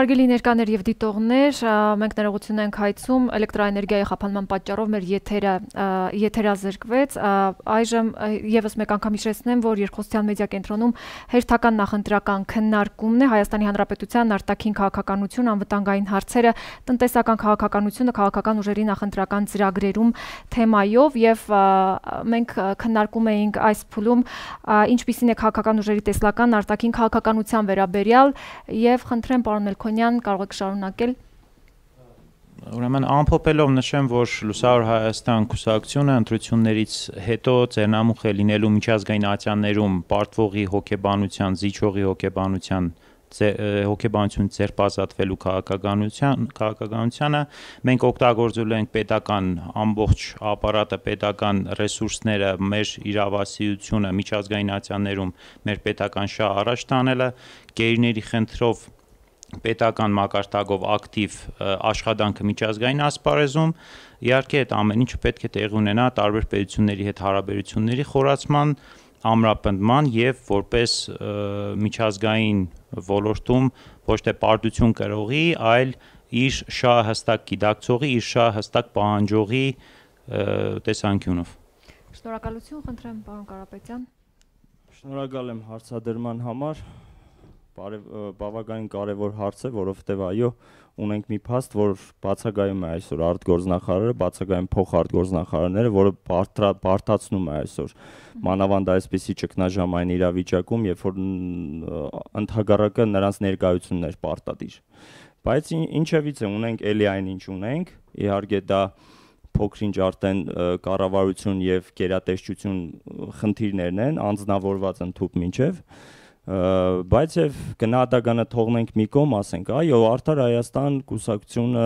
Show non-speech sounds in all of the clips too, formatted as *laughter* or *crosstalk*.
Հարգելի ներկաներ եւ դիտողներ, մենք ներողություն ենք հայցում էլեկտրոէներգիայի խափանման պատճառով մեր եթերը եթերազրկվեց։ Այժմ եւս մեկ անգամ հիշեցնեմ, որ երկխոսության մեդիա կենտրոնում հերթական նախընտրական քննարկումն է Հայաստանի Հանրապետության արտաքին քաղաքականություն, անվտանգային հարցերը, տնտեսական քաղաքականությունը, քաղաքական ուժերի նախընտրական ծրագրերում թեմայով եւ մենք քննարկում էինք այս փուլում ինչպիսին է քաղաքական ուժերի տեսլական արտաքին քաղաքականության վերաբերյալ եւ խնդրեմ պարոն Մելքոյ Մարտունյան, կարող եք շարունակել։ Ուրեմն ամփոփելով նշեմ, որ Լուսավոր Հայաստան քուսակցությունը ընտրություններից հետո Ծերնամուխ է լինելու միջազգային ատյաններում պարտվողի հոգեբանության, զիջողի հոգեբանության հոգեբանություն ձերբազատվելու քաղաքականության քաղաքականությանը մենք օգտագործելու ենք պետական ամբողջ ապարատը պետական ռեսուրսները մեր իրավասիությունը միջազգային ացիաներում մեր պետական շահ առաջ տանելը գերիների խնդրով պետական մակարդակով ակտիվ աշխատանքը միջազգային ասպարեզում իհարկե այդ ամեն ինչը պետք է տեղ ունենա տարբեր պետությունների հետ հարաբերությունների խորացման ամրապնդման եւ որպես միջազգային ոլորտում ոչ թե պարտություն կրողի, այլ իր շահ հստակ գիտակցողի, իր շահ հստակ պահանջողի տեսանկյունով։ Շնորհակալություն խնդրեմ, պարոն Կարապետյան։ Շնորհակալ եմ հարցադրման համար բարև բավականին կարևոր հարց է, որովհետև այո, ունենք մի փաստ, որ բացակայում է այսօր արտգործնախարարը, բացակայում փոխարտգործնախարարները, որը բարթացնում է այսօր։ Մանավանդ այսպիսի ճգնաժամային իրավիճակում, երբ որ ընդհակառակը նրանց ներկայությունն էր պարտադիր։ Բայց ինչևից է ունենք էլի այն ինչ ունենք, իհարկե դա փոքրինչ արդեն կառավարություն եւ գերատեսչություն խնդիրներն են անձնավորված ընդհուպ ինչև, բայց եւ գնահատականը թողնենք մի կողմ, ասենք, այո, արդար Հայաստան կուսակցությունը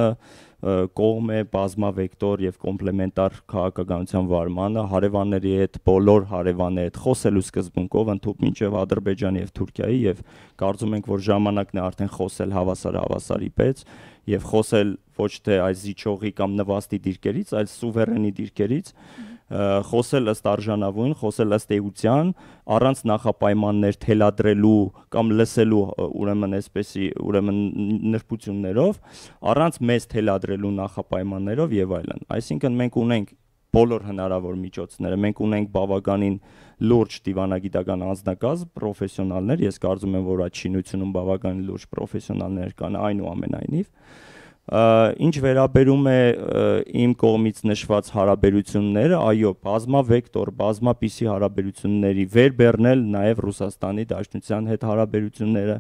կողմ է բազմավեկտոր եւ կոմպլեմենտար քաղաքականության վարմանը հարևանների հետ բոլոր հարևանների հետ խոսելու սկզբունքով ընդհուպ մինչեւ Ադրբեջան եւ Թուրքիայի եւ կարծում ենք որ ժամանակն է արդեն խոսել հավասար հավասարի պես եւ խոսել ոչ թե այս զիջողի կամ նվաստի դիրքերից, այլ սուվերենի դիրքերից mm -hmm խոսել ըստ արժանավուն, խոսել ըստ էության, առանց նախապայմաններ թելադրելու կամ լսելու ուրեմն այսպեսի ուրեմն նրբություններով, առանց մեզ թելադրելու նախապայմաններով եւ այլն։ Այսինքն մենք ունենք բոլոր հնարավոր միջոցները։ Մենք ունենք բավականին լուրջ դիվանագիտական անձնակազմ, պրոֆեսիոնալներ, ես կարծում եմ, որ այդ շինությունում բավականին լուրջ պրոֆեսիոնալներ կան այնուամենայնիվ։ այն Ինչ վերաբերում է իմ կողմից նշված հարաբերությունները, այո, բազմավեկտոր, բազմապիսի հարաբերությունների վերբեռնել նաև Ռուսաստանի Դաշնության հետ հարաբերությունները,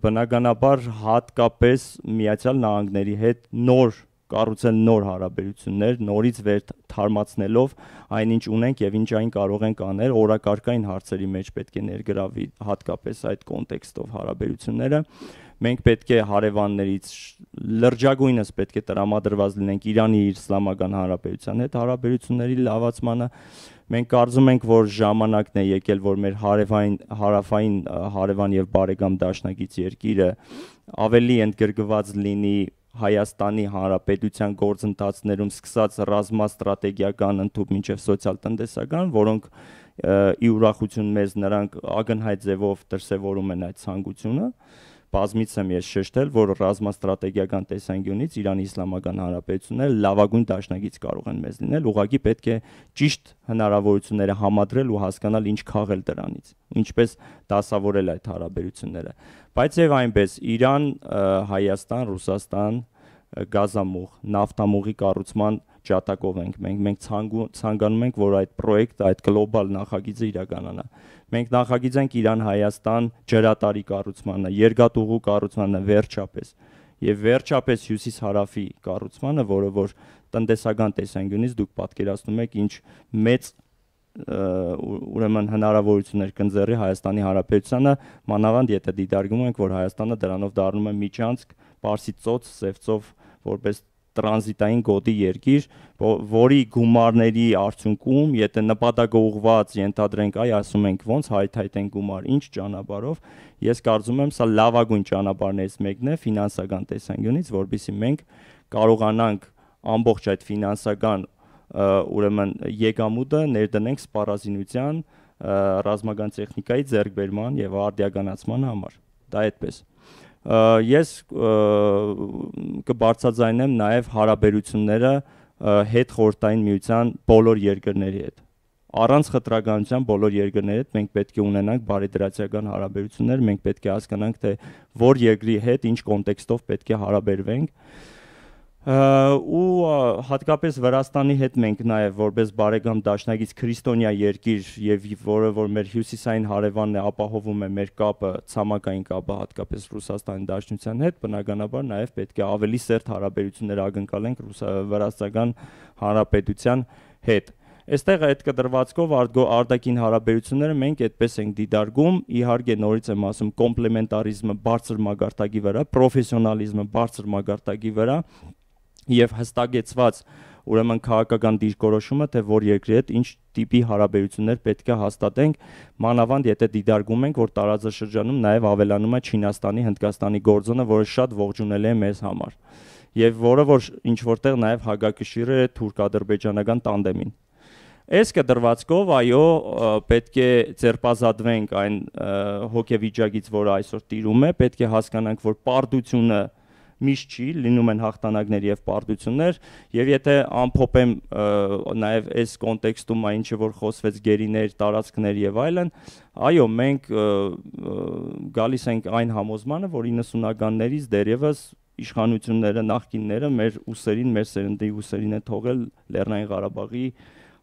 բնականաբար հատկապես Միացյալ Նահանգների հետ նոր կառուցել նոր հարաբերություններ, նորից վեր թարմացնելով այն ինչ ունենք եւ ինչ այն կարող ենք անել օրակարգային հարցերի մեջ պետք է ներգրավի հատկապես այդ կոնտեքստով հարաբերությունները։ Ա, մենք պետք է հարևաններից լրջագույնս պետք է տրամադրված լինենք Իրանի իսլամական հանրապետության հետ հարաբերությունների լավացմանը մենք կարծում ենք որ ժամանակն է եկել որ մեր հարևային հարավային հարևան եւ բարեկամ դաշնակից երկիրը ավելի ընդգրկված լինի Հայաստանի Հանրապետության գործընթացներում սկսած ռազմաստրատեգիական ընդհանուր մինչև սոցիալ-տնտեսական, որոնք ի ուրախություն մեզ նրանք ակնհայտ ձևով դրսևորում են այդ ցանկությունը, բազմից եմ ես շեշտել, որ ռազմաստրատեգիական տեսանկյունից Իրանի Իսլամական Հանրապետությունները լավագույն դաշնակից կարող են մեզ լինել, ուղղակի պետք է ճիշտ հնարավորությունները համադրել ու հասկանալ ինչ քաղել դրանից, ինչպես դասավորել այդ հարաբերությունները։ Բայց եւ այնպես Իրան, Հայաստան, Ռուսաստան, գազամուղ, նավթամուղի կառուցման ջատակով ենք մենք մենք ցանկանում ենք որ այդ պրոյեկտը այդ գլոբալ նախագիծը իրականանա Մենք նախագիծ ենք Իրան Հայաստան ջրատարի կառուցմանը, երկաթուղու կառուցմանը վերջապես եւ վերջապես հյուսիս-հարավի կառուցմանը, որը որ տնտեսական տեսանկյունից դուք պատկերացնում եք ինչ մեծ ուրեմն հնարավորություններ կընձեռի Հայաստանի Հանրապետությանը, մանավանդ եթե դիտարկում ենք, որ Հայաստանը դրանով դառնում է միջանցք Պարսից ծոց, Սևծով, որպես տրանզիտային գոտի երկիր, որի գումարների արդյունքում, եթե նպատակողված ենթադրենք, այ ասում ենք ոնց հայթայթեն գումար, ինչ ճանապարով, ես կարծում եմ, սա լավագույն ճանապարհներից մեկն է ֆինանսական տեսանկյունից, որբիսի մենք կարողանանք ամբողջ այդ ֆինանսական ուրեմն եկամուտը ներդնենք սպառազինության ռազմական տեխնիկայի ձեռքբերման եւ արդիականացման համար։ Դա այդպես է ես կբարձրաձայնեմ նաև հարաբերությունները հետ խորտային միության բոլոր երկրների հետ առանց խտրականության բոլոր երկրների հետ մենք պետք է ունենանք բարեդրացիական հարաբերություններ, մենք պետք է հասկանանք թե որ երկրի հետ ինչ կոնտեքստով պետք է հարաբերվենք ու հատկապես Վրաստանի հետ մենք նաև որպես բարեկամ դաշնակից քրիստոնյա երկիր եւ որը որ մեր հյուսիսային հարևանն է ապահովում է մեր կապը, ցամաքային կապը հատկապես Ռուսաստանի Դաշնության հետ, բնականաբար նաև պետք է ավելի սերտ հարաբերություններ ակնկալենք Վրաստական Հանրապետության հետ։ Այստեղ այդ կտրվածքով արդակին հարաբերությունները մենք այդպես ենք դիտարկում, իհարկե նորից եմ ասում կոմպլեմենտարիզմը բարձր մագարտակի վրա, պրոֆեսիոնալիզմը բարձր մագարտակի վրա, եւ հստակեցված ուրեմն քաղաքական դիրքորոշումը, թե որ երկրի հետ ինչ տիպի հարաբերություններ պետք է հաստատենք, մանավանդ եթե դիտարկում ենք, որ տարածաշրջանում նաև ավելանում է Չինաստանի, Հնդկաստանի գործոնը, որը շատ ողջունելի է մեզ համար։ Եվ որը որ ինչ որտեղ նաև հագակշիռ է թուրք-ադրբեջանական տանդեմին։ Այս կդրվածքով այո պետք է ձերբազատվենք այն հոգեվիճակից, որը այսօր տիրում է, պետք է հասկանանք, որ պարտությունը միշտ չի, լինում են հաղթանակներ եւ պարտություններ, եւ եթե ամփոփեմ նաեւ այս կոնտեքստում այն ինչ որ խոսվեց գերիներ, տարածքներ եւ այլն, այո, մենք գալիս ենք այն համոզմանը, որ 90-ականներից դերևս իշխանությունները, նախկինները մեր ուսերին, մեր սերնդի ուսերին է թողել Լեռնային Ղարաբաղի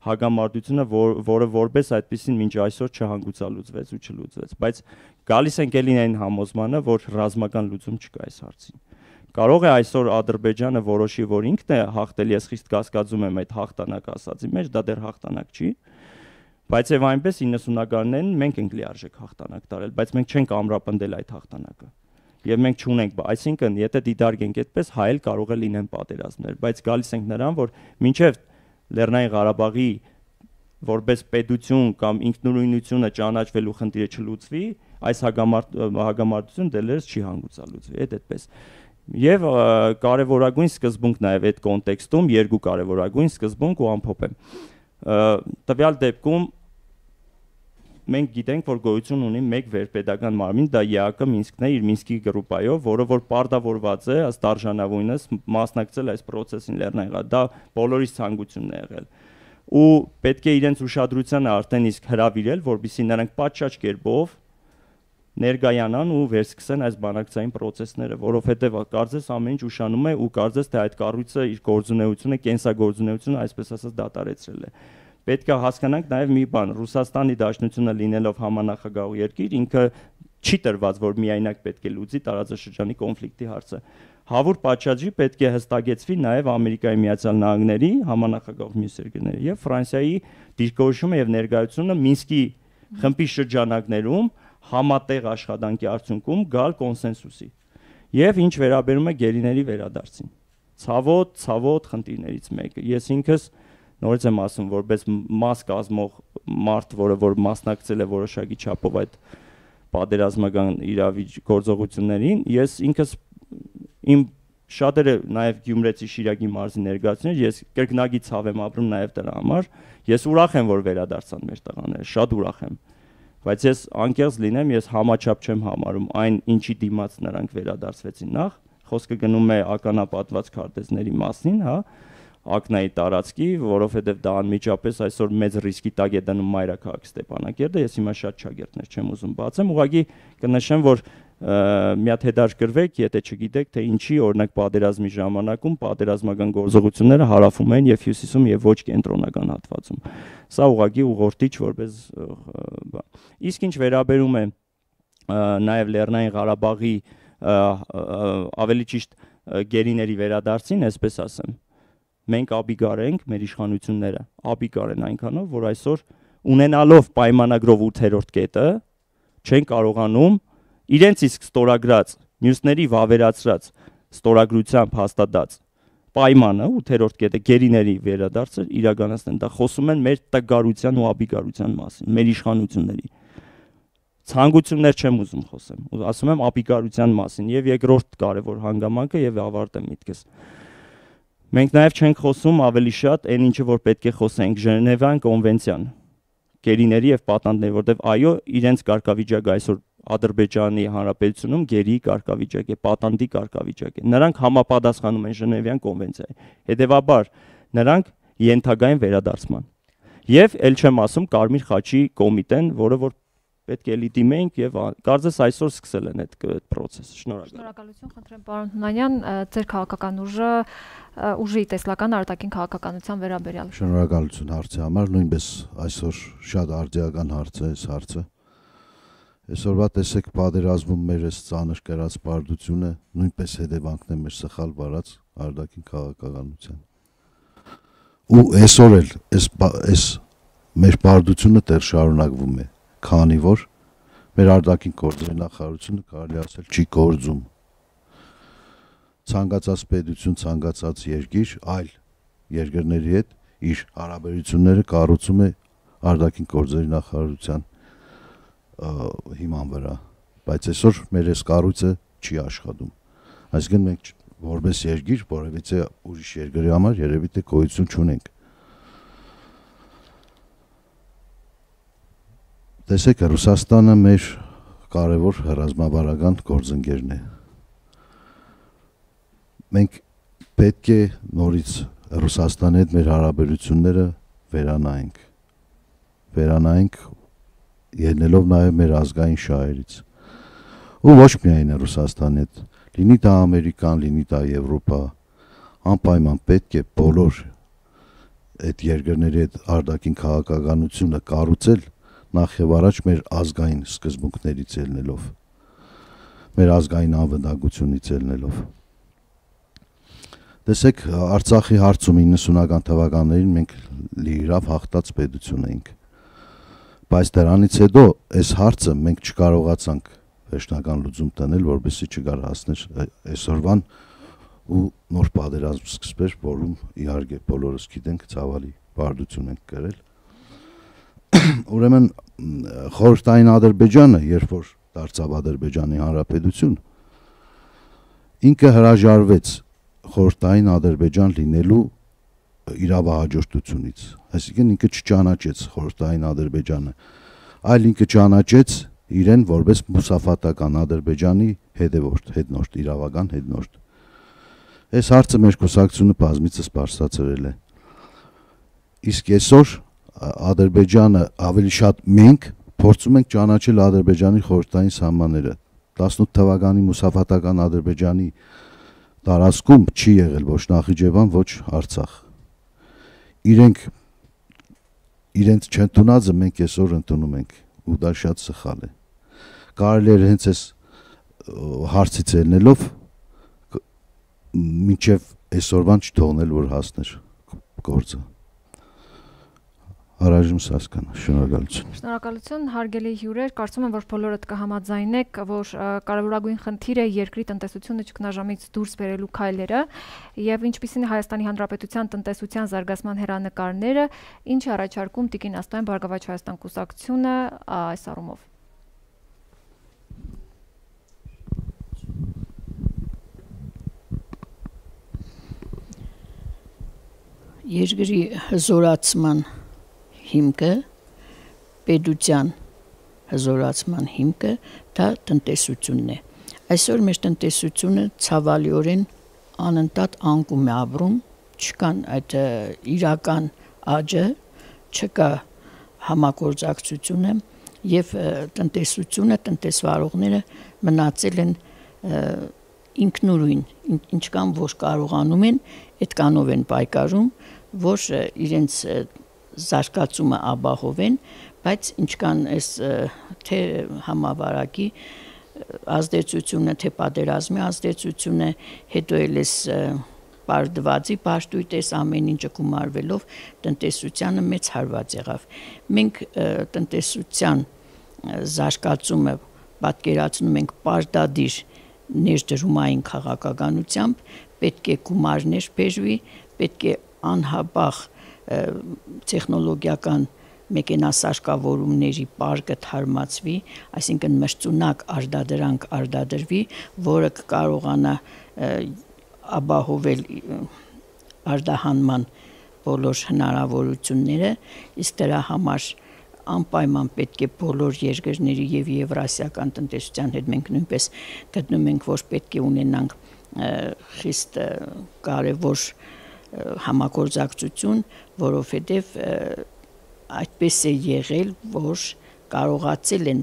հագամարտությունը, որ, որը որպես այդպեսին մինչ այսօր չհանգուցալուծվեց ու չլուծվեց, բայց գալիս ենք ելին այն համոզմանը, որ ռազմական լուծում չկա այս հարցին։ Կարող է այսօր Ադրբեջանը որոշի, որ ինքն է հաղթել, ես խիստ կասկածում եմ այդ հաղթանակ ասածի մեջ, դա դեռ հաղթանակ չի։ Բայց եւ այնպես 90-ականներին մենք ենք լիարժեք հաղթանակ տարել, բայց մենք չենք ամրապնդել այդ հաղթանակը։ Եվ մենք չունենք, այսինքն, եթե դիտարկենք այդպես, հայել կարող է լինեն պատերազմներ, բայց գալիս ենք նրան, որ մինչև Լեռնային Ղարաբաղի որպես պետություն կամ ինքնուրույնությունը ճանաչվելու խնդիրը չլուծվի, այս հագամարտ հագամարտությունը դեռ չի հանգուցալուծվի։ Այդ այդպես։ այդ Եվ կարևորագույն սկզբունք նաև այդ կոնտեքստում երկու կարևորագույն սկզբունք ու ամփոփ է։ Տվյալ դեպքում մենք գիտենք, որ գոյություն ունի մեկ վերպետական մարմին, դա ԵԱԿ-ը Մինսկն է իր Մինսկի գրուպայով, որը որ պարտավորված է ըստ արժանավորինս մասնակցել այս process-ին Լեռնային Ղարաբաղ։ Դա բոլորի ցանկությունն է եղել ու պետք է իրենց ուշադրությանը արդեն իսկ հրավիրել, որբիսի նրանք պատշաճ կերպով ներգայանան ու վերսկսեն այս բանակցային process-ները, որովհետև կարծես ամեն ինչ ուշանում է ու կարծես թե այդ կառույցը իր գործունեությունը, կենսագործունեությունը այսպես ասած դատարեցրել է։ Պետք է հասկանանք նաև մի բան, Ռուսաստանի Դաշնությունը լինելով համանախագահ երկիր, ինքը չի տրված, որ միայնակ պետք է լուծի տարածաշրջանի կոնֆլիկտի հարցը հավուր պատշաճի պետք է հստակեցվի նաև Ամերիկայի Միացյալ Նահանգների համանախագահ մյուս երկրները եւ Ֆրանսիայի դիրքորոշումը եւ ներկայությունը Մինսկի խմբի շրջանակներում համատեղ աշխատանքի արդյունքում գալ կոնսենսուսի։ Եվ ինչ վերաբերում է գերիների վերադարձին։ Ցավոտ, ցավոտ խնդիրներից մեկը։ Ես ինքս նորից եմ ասում, որպես մաս կազմող մարդ, որը որ մասնակցել է որոշակի չափով այդ պատերազմական իրավիճ գործողություններին, ես ինքս իմ շատերը նաև Գյումրեցի Շիրակի մարզի ներկայացներ, ես կրկնակի ցավ եմ ապրում նաև դրա համար։ Ես ուրախ եմ, որ վերադարձան մեր տղաները, շատ ուրախ եմ։ Ա բայց ես անկեղծ լինեմ, ես համաչափ չեմ համարում այն, ինչի դիմաց նրանք վերադարձվեցին նախ, խոսքը գնում է ականապատված քարտեզների մասին, հա, ակնայի տարածքի, որովհետև դա անմիջապես այսօր մեծ ռիսկի տակ է դնում մայրաքաղաք Ստեփանակերտը, ես հիմա շատ շագերտներ չեմ ուզում բացեմ, ուղղակի կնշեմ, որ մի հատ հետաշկրվեք, եթե չգիտեք, թե ինչի օրինակ պատերազմի ժամանակում պատերազմական գործողությունները հարավում են եւ հյուսիսում եւ ոչ կենտրոնական հատվածում։ Սա ուղղակի ուղղորդիչ որպես բա։ Իսկ ինչ վերաբերում է նաեւ Լեռնային Ղարաբաղի ավելի ճիշտ գերիների վերադարձին, այսպես ասեմ, մենք աբիգարենք մեր իշխանությունները, աբիգարեն այնքանով, որ այսօր ունենալով պայմանագրով 8-րդ կետը չեն կարողանում իրենց իսկ ստորագրած, մյուսների վավերացրած, ստորագրությամբ հաստատած պայմանը 8-րդ կետը գերիների վերադարձը իրականացնեն, դա խոսում են մեր տգարության ու աբիգարության մասին, մեր իշխանությունների ցանկություններ չեմ ուզում խոսեմ, ասում եմ ապիկարության մասին եւ երկրորդ կարեւոր հանգամանքը եւ ավարտեմ միտքս։ Մենք նաեւ չենք խոսում ավելի շատ այն ինչը որ պետք է խոսենք Ժնևան կոնվենցիան գերիների եւ պատանդների, որտեվ այո, իրենց կարգավիճակը այսօր Ադրբեջանի Հանրապետությունում գերի կարգավիճակ է, պատանդի կարգավիճակ է։ Նրանք համապատասխանում են Ժնևյան կոնվենցիային։ Հետևաբար նրանք ենթագային վերադարձման։ Եվ ել չեմ ասում Կարմիր խաչի կոմիտեն, որը որ պետք է լիտիմենք եւ կարծես այսօր սկսել են այդ process-ը։ Շնորհակալ։ Շնորհակալություն խնդրեմ պարոն Հունանյան, ձեր քաղաքական ուժը ուժի տեսլական արտաքին քաղաքականության վերաբերյալ։ Շնորհակալություն հարցի համար, նույնպես այսօր շատ արդյական հարց է այս հարցը։ Այսօրվա տեսեք պատերազմում մեր այս ծանր կրած բարդությունը նույնպես հետևանքն է մեր սխալ վարած արդակին քաղաքականության։ Ու այսօր էլ այս այս մեր բարդությունը դեռ շարունակվում է, քանի որ մեր արդակին գործերի նախարարությունը կարելի ասել չի գործում։ Ցանկացած պետություն, ցանկացած երկիր այլ երկրների հետ իր հարաբերությունները կառուցում է արդակին գործերի նախարարության հիման վրա, բայց այսօր մեր այս կառույցը չի աշխատում։ Այսինքն մենք որպես երկիր որևիցե ուրիշ երկրի համար երևի թե գոյություն չունենք։ Տեսեք, Ռուսաստանը մեր կարևոր հրազմավարական գործընկերն է։ Մենք պետք է նորից Ռուսաստանի հետ մեր հարաբերությունները վերանայենք։ Վերանայենք ելնելով նաև մեր ազգային շահերից։ Ու ոչ միայն Ռուսաստանի հետ, լինի դա Ամերիկան, լինի դա Եվրոպա, անպայման պետք է բոլոր այդ երկրների այդ արդակին քաղաքականությունը կառուցել նախ եւ առաջ մեր ազգային սկզբունքներից ելնելով մեր ազգային անվտանգությունից ելնելով Տեսեք Արցախի հարցում 90-ական թվականներին մենք լիիրավ հաղթած պետություն էինք Բայց դրանից հետո այս հարցը մենք չկարողացանք վերջնական լուծում տնել, որովհետեւ չգար հասներ այսօրվան ու նոր պատերազմ սկսվեր, որում իհարկե բոլորս գիտենք ցավալի բարդություն ենք գրել։ *coughs* Ուրեմն խորհրդային Ադրբեջանը, երբ որ դարձավ Ադրբեջանի հանրապետություն, ինքը հրաժարվեց խորհրդային Ադրբեջան լինելու իրավահաջորդությունից։ Այսինքն ինքը չճանաչեց խորհրդային Ադրբեջանը, այլ ինքը ճանաչեց իրեն որպես մուսաֆատական Ադրբեջանի հետևորդ, հետնորդ, իրավական հետնորդ։ Այս հարցը մեր կուսակցությունը բազմիցս բարձրացրել է։ Իսկ այսօր Ադրբեջանը ավելի շատ մենք փորձում ենք ճանաչել Ադրբեջանի խորհրդային սահմանները։ 18 թվականի մուսաֆատական Ադրբեջանի տարածքում չի եղել ոչ Նախիջևան, ոչ Արցախ իրենք իրենց չընդունածը մենք այսօր ընդունում ենք ու դա շատ սխալ է կարելի է հենց այս հարցից ելնելով մինչև այսօրվան չթողնել որ հասներ գործը Առայժմ հասկանա։ Շնորհակալություն։ Շնորհակալություն, հարգելի հյուրեր, կարծում եմ, որ բոլորդ կհամաձայնեք, որ կարևորագույն խնդիրը երկրի տնտեսությունը ճգնաժամից դուրս բերելու քայլերը եւ ինչպիսին Հայաստանի Հանրապետության տնտեսության զարգացման հերանեկարները, ինչ առաջարկում Տիկին Աստոյան Բարգավաճ Հայաստան կուսակցությունը այս առումով։ Երկրի հզորացման հիմքը պետության հզորացման հիմքը դա տնտեսությունն է։ Այսօր մեր տնտեսությունը ցավալիորեն անընդհատ անկում է ապրում, չկան այդ իրական աճը, չկա համագործակցությունը եւ տնտեսությունը, տնտեսվարողները մնացել են ինքնուրույն, ինչքան որ կարողանում են, այդ կանով են պայքարում, որ իրենց զարգացումը ապահովեն, բայց ինչքան այս թե համավարակի ազդեցությունը, թե պատերազմի ազդեցությունը, հետո էլ այս բարդվածի պաշտույտ էս ամեն ինչը գումարվելով տնտեսությանը մեծ հարված եղավ։ Մենք տնտեսության զարգացումը պատկերացնում ենք պարտադիր ներդրումային քաղաքականությամբ, պետք է գումարներ բերվի, պետք է անհապաղ տեխնոլոգիական մեկենասարկավորումների պարկը թարմացվի, այսինքն մրցունակ արդադրանք արդադրվի, որը կարողանա ապահովել արդահանման բոլոր հնարավորությունները, իսկ դրա համար անպայման պետք է բոլոր երկրների եւ եվրասիական տնտեսության հետ մենք նույնպես գտնում ենք, որ պետք է ունենանք խիստ կարևոր և համագործակցություն, որովհետև այդպես է եղել, որ կարողացել են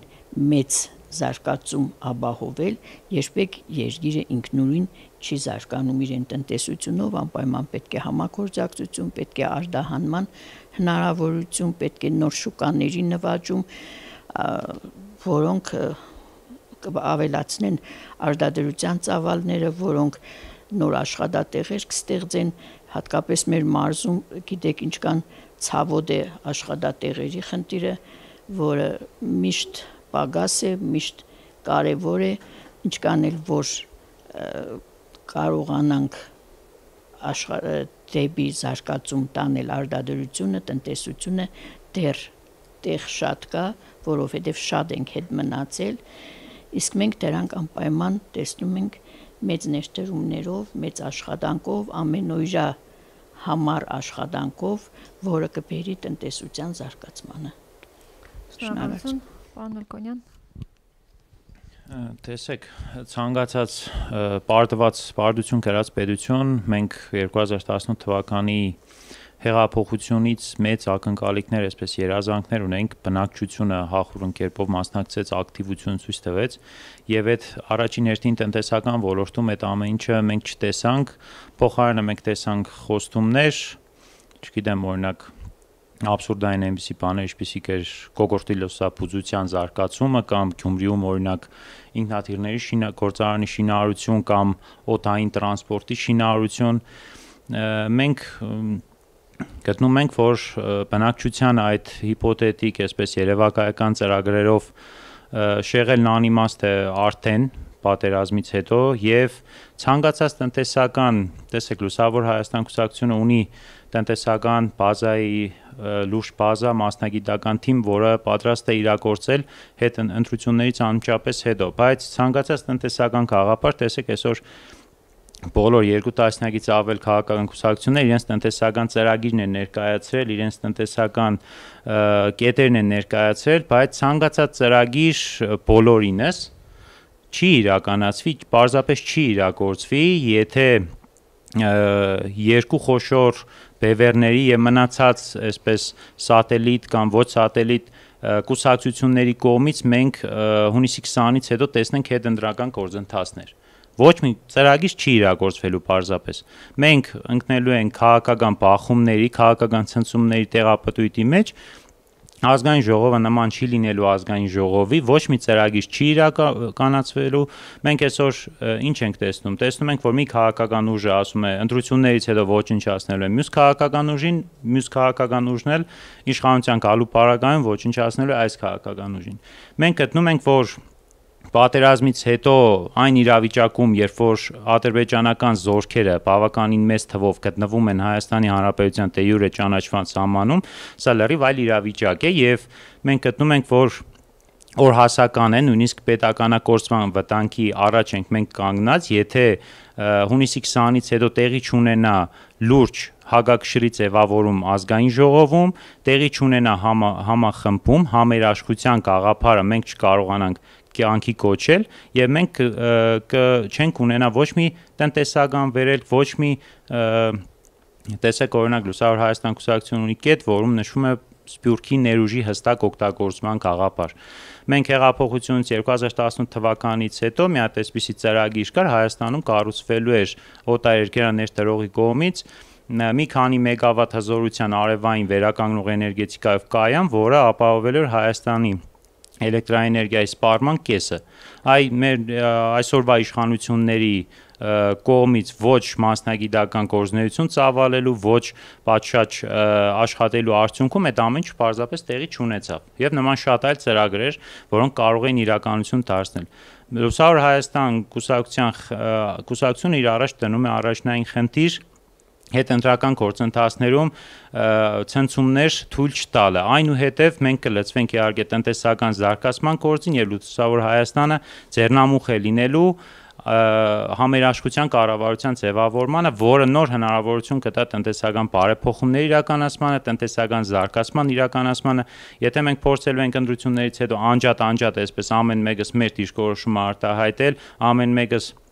մեծ զարգացում ապահովել, երբեք երկիրը ինքնուրույն չի զարգանում իրեն տնտեսությունով, անպայման պետք է համագործակցություն, պետք է արդահանման հնարավորություն, պետք է նոր շուկաների նվաճում, որոնք ավելացնեն արդադրության ծավալները, որոնք նոր աշխատատեղեր կստեղծեն, հատկապես մեր մարզում, գիտեք, ինչ կան ցավոտ է աշխատատեղերի խնդիրը, որը միշտ պակաս է, միշտ կարևոր է, ինչ կանել, որ կարողանանք դեպի զարգացում տանել արդարությունը, տնտեսությունը դեռ տեղ շատ կա, որովհետև շատ ենք հետ մնացել, իսկ մենք դրանք անպայման տեսնում ենք մեծ ներդրումներով, մեծ աշխատանքով, ամեն օժա համար աշխատանքով, որը կբերի տնտեսության զարգացմանը։ Շնորհակալություն, պարոն Մելքոնյան։ Տեսեք, ցանկացած պարտված պարտություն գրած պետություն մենք 2018 թվականի հեղափոխությունից մեծ ակնկալիքներ, այսպես երազանքներ ունենք, բնակչությունը հախուրուն կերպով մասնակցեց, ակտիվություն ցույց տվեց եւ այդ առաջին հերթին տնտեսական ոլորտում այդ ամեն ինչը մենք չտեսանք, փոխարենը մենք տեսանք խոստումներ, չգիտեմ, օրինակ աբսուրդային այնպիսի բաներ, ինչպիսիք էր կոկորտի լուսապուծության զարգացումը կամ Գյումրիում օրինակ ինքնաթիռների շինա գործարանի շինարարություն կամ օտային տրանսպորտի շինարարություն մենք և, գտնում ենք, որ բնակչության այդ հիպոթետիկ, այսպես երևակայական ծրագրերով շեղելն անիմաստ է արդեն պատերազմից հետո եւ ցանկացած տնտեսական, տեսեք լուսավոր Հայաստան քուսակցությունը ունի տնտեսական բազայի լուրջ բազա մասնագիտական թիմ, որը պատրաստ է իրագործել հետ ընտրություններից անմիջապես հետո, բայց ցանկացած տնտեսական գաղափար, տեսեք այսօր բոլոր երկու տասնյակից ավել քաղաքական կուսակցություններ իրենց տնտեսական ծրագիրն են ներկայացրել, իրենց տնտեսական կետերն են ներկայացրել, բայց ցանկացած ծրագիր բոլորինս չի իրականացվի, պարզապես չի իրագործվի, եթե երկու խոշոր բևերների եւ մնացած այսպես սատելիտ կամ ոչ սատելիտ կուսակցությունների կողմից մենք հունիսի 20-ից հետո տեսնենք հետընտրական գործընթացներ։ հետ ոչ մի ծրագիր չի իրագործվելու parzapes։ Մենք ընկնելու ենք քաղաքական բախումների, քաղաքական ցնցումների տեղապտույտի մեջ, ազգային ժողովը նման չի լինելու ազգային ժողովի, ոչ մի ծրագիր չի իրականացվելու։ Մենք այսօր ինչ ենք տեսնում։ Տեսնում ենք, որ մի քաղաքական ուժը ասում է, ընտրություններից հետո ոչինչ ասնելու է, մյուս քաղաքական ուժին, մյուս քաղաքական ուժն էլ իշխանության գալու պարագայում ոչինչ ասնելու է այս քաղաքական ուժին։ Մենք գտնում ենք, որ պատերազմից հետո այն իրավիճակում, երբ որ ադրբեջանական զորքերը բավականին մեծ թվով գտնվում են Հայաստանի Հանրապետության դեյուրե ճանաչված համանում, սա լրիվ այլ իրավիճակ է եւ մենք գտնում ենք, որ որ հասական է նույնիսկ պետականակորցման վտանգի առաջ ենք մենք կանգնած, եթե հունիսի 20-ից հետո տեղի չունենա լուրջ հագակշռից ձևավորում ազգային ժողովում, տեղի չունենա համախմբում, համերաշխության գաղափարը մենք չկարողանանք կյանքի կոչել եւ մենք չենք ունենա ոչ մի տնտեսական վերել, ոչ մի տեսեք օրինակ լուսավոր Հայաստան կուսակցություն ունի կետ, որում նշվում է Սպյուրքի ներուժի հստակ օգտագործման գաղափար։ Մենք հեղափոխությունից 2018 թվականից հետո մի հատ այսպիսի ծրագիր կար Հայաստանում կառուցվելու էր օտարերկրաներ դրողի կողմից մի քանի մեգավատ հզորության արևային վերականգնող էներգետիկայով կայան, որը ապահովել էր Հայաստանի էլեկտրակայանի սպառման կեսը։ Այ մեր այսօրվա իշխանությունների կողմից ոչ մասնագիտական գործունեություն ծավալելու, ոչ պատշաճ աշխատելու արդյունքում այդ ամենը պարզապես տեղի չունեցավ։ Եվ նման շատ այլ ծրագրեր, որոնք կարող էին իրականություն դարձնել։ Լուսավոր Հայաստան կուսակցության կուսակցությունը իր առաջ դնում է առաջնային խնդիր հետընտրական գործընթացներում ցնցումներ թույլ չտալը։ Այնուհետև մենք կլծվենք իհարկե տնտեսական զարգացման գործին եւ լուսավոր Հայաստանը ձեռնամուխ է լինելու համերաշխության կառավարության ձևավորմանը, որը նոր հնարավորություն կտա տնտեսական բարեփոխումների իրականացմանը, տնտեսական զարգացման իրականացմանը։ Եթե մենք փորձել ենք ընդրություններից հետո անջատ-անջատ այսպես ամեն մեկս մեր դիրքորոշումը արտահայտել, ամեն մեկս մեկ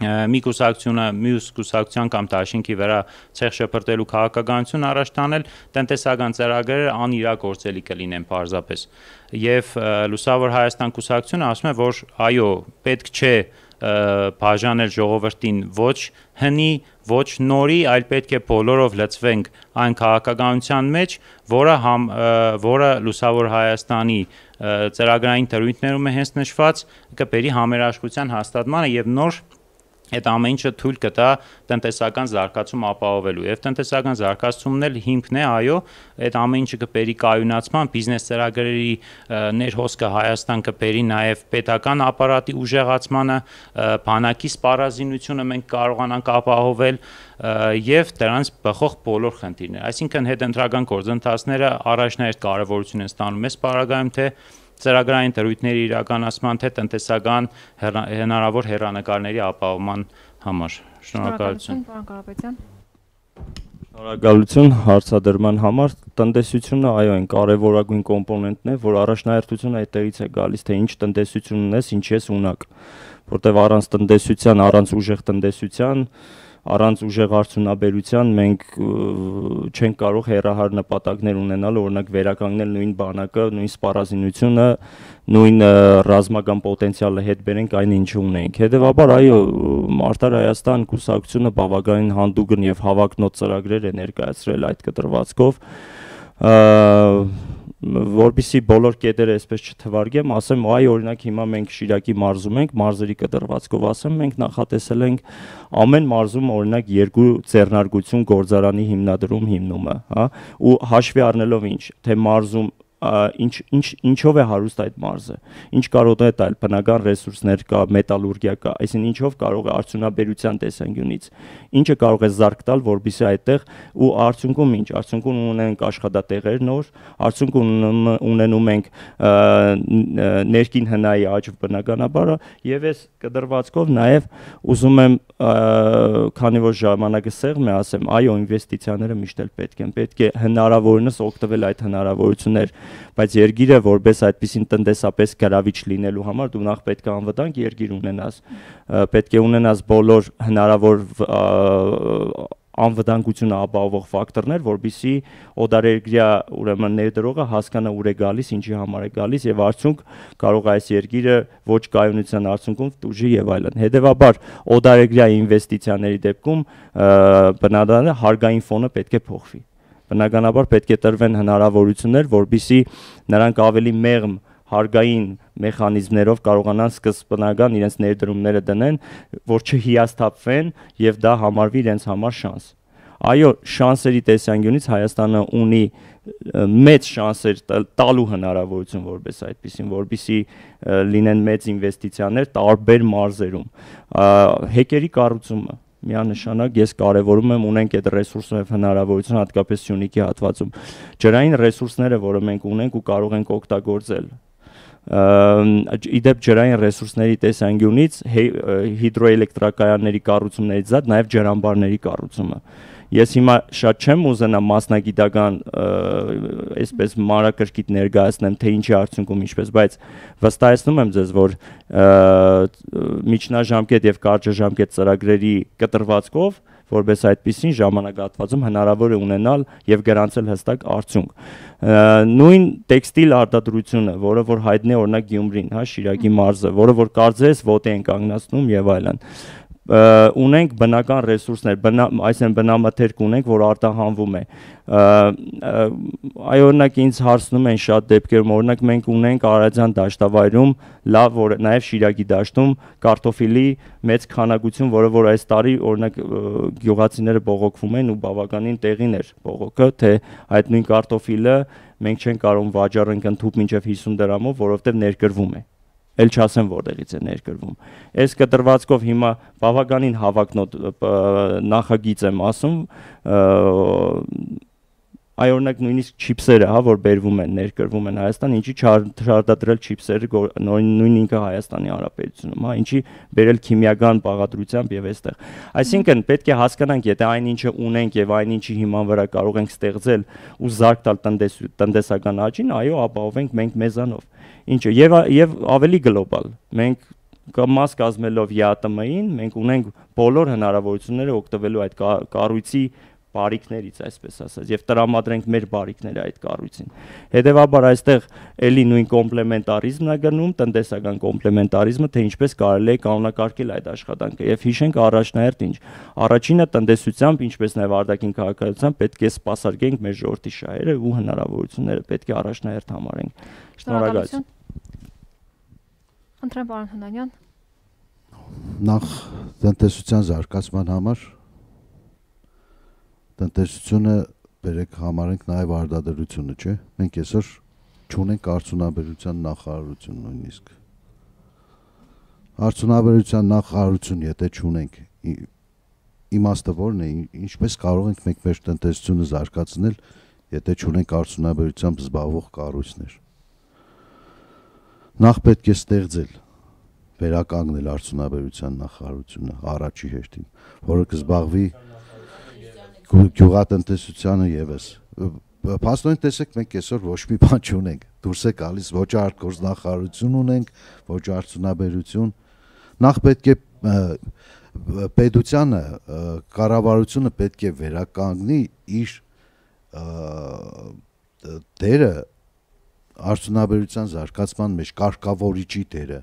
մի կուսակցությունը մյուս կուսակցության կամ դաշինքի վրա ցեղ շփրտելու քաղաքականություն առաջ տանել տնտեսական ծրագրերը անիրակորցելի կլինեն parzapes եւ լուսավոր հայաստան կուսակցությունը ասում է որ այո պետք չէ բաժանել ժողովրդին ոչ հնի ոչ նորի, այլ պետք է բոլորով լծվենք այն քաղաքականության մեջ, որը համ որը լուսավոր Հայաստանի ծրագրային դրույթներում է հենց նշված կբերի համերաշխության հաստատմանը եւ նոր այդ ամեն ինչը թույլ կտա տնտեսական զարգացում ապահովելու եւ տնտեսական զարգացումն էլ հիմքն է այո այդ ամեն ինչը կբերի կայունացման բիզնես ծրագրերի ներհոսքը Հայաստան կբերի նաեւ պետական ապարատի ուժեղացմանը բանակի սպառազինությունը մենք կարողանանք ապահովել եւ դրանց բխող բոլոր խնդիրները այսինքն հետընտրական գործընթացները առաջնահերթ կարեւորություն են ստանում այս պարագայում թե ծրագրային դրույթների իրականացման թե տնտեսական հնարավոր հերանեկարների ապահովման համար։ Շնորհակալություն։ Պարոն Կարապետյան։ Շնորհակալություն հարցադրման համար։ Տնտեսությունը, այո, այն կարևորագույն կոմպոնենտն է, որ առաջնահերթությունը այդտեղից է գալիս, թե ինչ տնտեսություն ունես, ինչ ես ունակ։ Որտեվ առանց տնտեսության, առանց ուժեղ տնտեսության, տնտեսության առանց ուժեղ արդյունաբերության մենք չենք կարող հերահար նպատակներ ունենալ, օրինակ վերականգնել նույն բանակը, նույն սպառազինությունը, նույն ռազմական պոտենցիալը հետ բերենք այն ինչ ունենք։ Հետևաբար այո, Մարտար Հայաստան կուսակցությունը բավականին հանդուգն եւ հավակնոտ ծրագրեր է ներկայացրել այդ կտրվածքով որբիսի բոլոր կետերը այսպես չթվարկեմ, ասեմ, այ օրինակ հիմա մենք Շիրակի մարզում ենք, մարզերի կտրվածքով ասեմ, մենք նախատեսել ենք ամեն մարզում օրինակ երկու ձեռնարկություն գործարանի հիմնադրում հիմնումը, հա, ու հաշվի առնելով ինչ, թե մարզում ինչ ինչ ինչով է հարուստ այդ մարզը ինչ կարող է տալ բնական ռեսուրսներ կա մետալուրգիա կա այսինքն ինչով կարող է արդյունաբերության տեսանկյունից ինչը կարող է զարգ տալ որբիսի այդտեղ ու արդյունքում ինչ արդյունքում ունենք աշխատատեղեր նոր արդյունքում ունենում ենք ներքին հնայի աճ բնականաբար եւ ես կդրվածքով նաեւ ուզում եմ քանի որ ժամանակը սեղմ է ասեմ այո ինվեստիցիաները միշտ էլ պետք են պետք է հնարավորինս օգտվել այդ հնարավորություններ բայց երկիրը որպես այդպեսին տնտեսապես գրավիչ լինելու համար դու նախ պետք է անվտանգ երկիր ունենաս, պետք է ունենաս բոլոր հնարավոր անվտանգությունը ապահովող ֆակտորներ, որբիսի օդարերգրյա ուրեմն ներդրողը հասկանա ուր է գալիս, ինչի համար է գալիս եւ արդյունք կարող է այս երկիրը ոչ կայունության արդյունքում դուժի եւ այլն։ Հետևաբար օդարերգրյա ինվեստիցիաների դեպքում բնականաբար հարգային ֆոնը պետք է փոխվի բնականաբար պետք է տրվեն հնարավորություններ, որբիսի նրանք ավելի մեղմ հարգային մեխանիզմներով կարողանան սկզբնական իրենց ներդրումները դնեն, որ չհիասթափվեն եւ դա համարվի իրենց համար շանս։ Այո, շանսերի տեսանկյունից Հայաստանը ունի մեծ շանսեր տալու հնարավորություն որպես այդպեսին, որբիսի լինեն մեծ ինվեստիցիաներ տարբեր մարզերում։ Հեկերի կառուցումը միանշանակ ես կարևորում եմ ունենք այդ ռեսուրսները հնարավորություն հատկապես Սյունիքի հատվածում։ Ջրային ռեսուրսները, որը մենք ունենք ու կարող ենք օգտագործել իդեպ ջրային ռեսուրսների տեսանկյունից հիդրոէլեկտրակայանների կառուցումներից զատ նաև ջրամբարների կառուցումը։ Ես հիմա շատ չեմ ուզենա մասնագիտական այսպես մարակրկիտ ներկայացնեմ, թե ինչի արդյունքում ինչպես, բայց վստահեցնում եմ ձեզ, որ միջնաժամկետ եւ կարճաժամկետ ծրագրերի կտրվածքով որպես այդպեսին ժամանակահատվածում հնարավոր է ունենալ եւ գրանցել հստակ արդյունք։ Նույն տեքստիլ արտադրությունը, որը որ հայտնի օրինակ Գյումրին, հա, Շիրակի մարզը, որը որ կարծես ոտ են կանգնացնում եւ այլն ունենք բնական ռեսուրսներ, բնա, այսինքն բնամթերք ունենք, որ արտահանվում է։ Այ օրինակ ինձ հարցնում են շատ դեպքերում, օրինակ մենք ունենք Արարատյան դաշտավայրում լավ որ նաև Շիրակի դաշտում կարտոֆիլի մեծ քանակություն, որը որ այս տարի օրինակ գյուղացիները բողոքվում են ու բավականին տեղին էր բողոքը, թե այդ նույն կարտոֆիլը մենք չեն կարող վաճառենք ընդհուպ մինչև 50 դրամով, որովհետև ներկրվում է էլ չասեմ որտեղից է ներկրվում։ Այս կտրվածքով հիմա բավականին հավակնոտ նախագիծ եմ ասում, այ օրինակ նույնիսկ չիպսերը, հա, որ բերվում են, ներկրվում են Հայաստան, ինչի չարտադրել չիպսերը նույն ինքը Հայաստանի Հանրապետությունում, հա, ինչի բերել քիմիական բաղադրությամբ եւ այստեղ։ Այսինքն պետք է հասկանանք, եթե այն ինչը ունենք եւ այն ինչի հիման վրա կարող ենք ստեղծել ու զարգ տալ տնտեսական աճին, այո, ապահովենք մենք մեզանով ինչը եւ եւ ավելի գլոբալ։ Մենք մաս կազմելով ԵԱՏՄ-ին մենք ունենք բոլոր հնարավորությունները օգտվելու այդ կառույցի բարիկներից, այսպես ասած, եւ տրամադրենք մեր բարիկները այդ կառույցին։ Հետևաբար այստեղ ելի նույն կոմպլեմենտարիզմն է գնում, տնտեսական կոմպլեմենտարիզմը, թե ինչպես կարելի է կանոնակարգել այդ աշխատանքը։ Եվ հիշենք առաջնահերթ ինչ։ Առաջինը տնտեսությամբ, ինչպես նաեւ արդակին քաղաքացիությամբ պետք է սпасարկենք մեր ժողովրդի շահերը ու հնարավորությունները պետք է առաջնահերթ համարենք։ Շնորհակալություն։ Խնդրեմ պարոն Հնանյան։ Նախ տնտեսության զարգացման համար տնտեսությունը բերեք համարենք նաև արդարդարությունը, չէ՞։ Մենք այսօր չունենք արդյունաբերության նախարարություն նույնիսկ։ Արդյունաբերության նախարարություն, եթե չունենք, իմաստը որն է, ինչպես կարող ենք մենք մեր տնտեսությունը զարգացնել, եթե չունենք արդյունաբերությամբ զբաղվող կառույցներ նախ պետք է ստեղծել վերականգնել արդյունաբերության նախարարությունը առաջի հերթին, որը կզբաղվի գյուղատնտեսությանը եւս։ Փաստորեն տեսեք, մենք այսօր ոչ մի բան չունենք։ Դուրս է գալիս ոչ արտգործնախարարություն ունենք, ոչ արդյունաբերություն։ Նախ պետք է պետությանը, կառավարությունը պետք է վերականգնի իր դերը արդյունաբերության զարգացման մեջ կարգավորիչի դերը։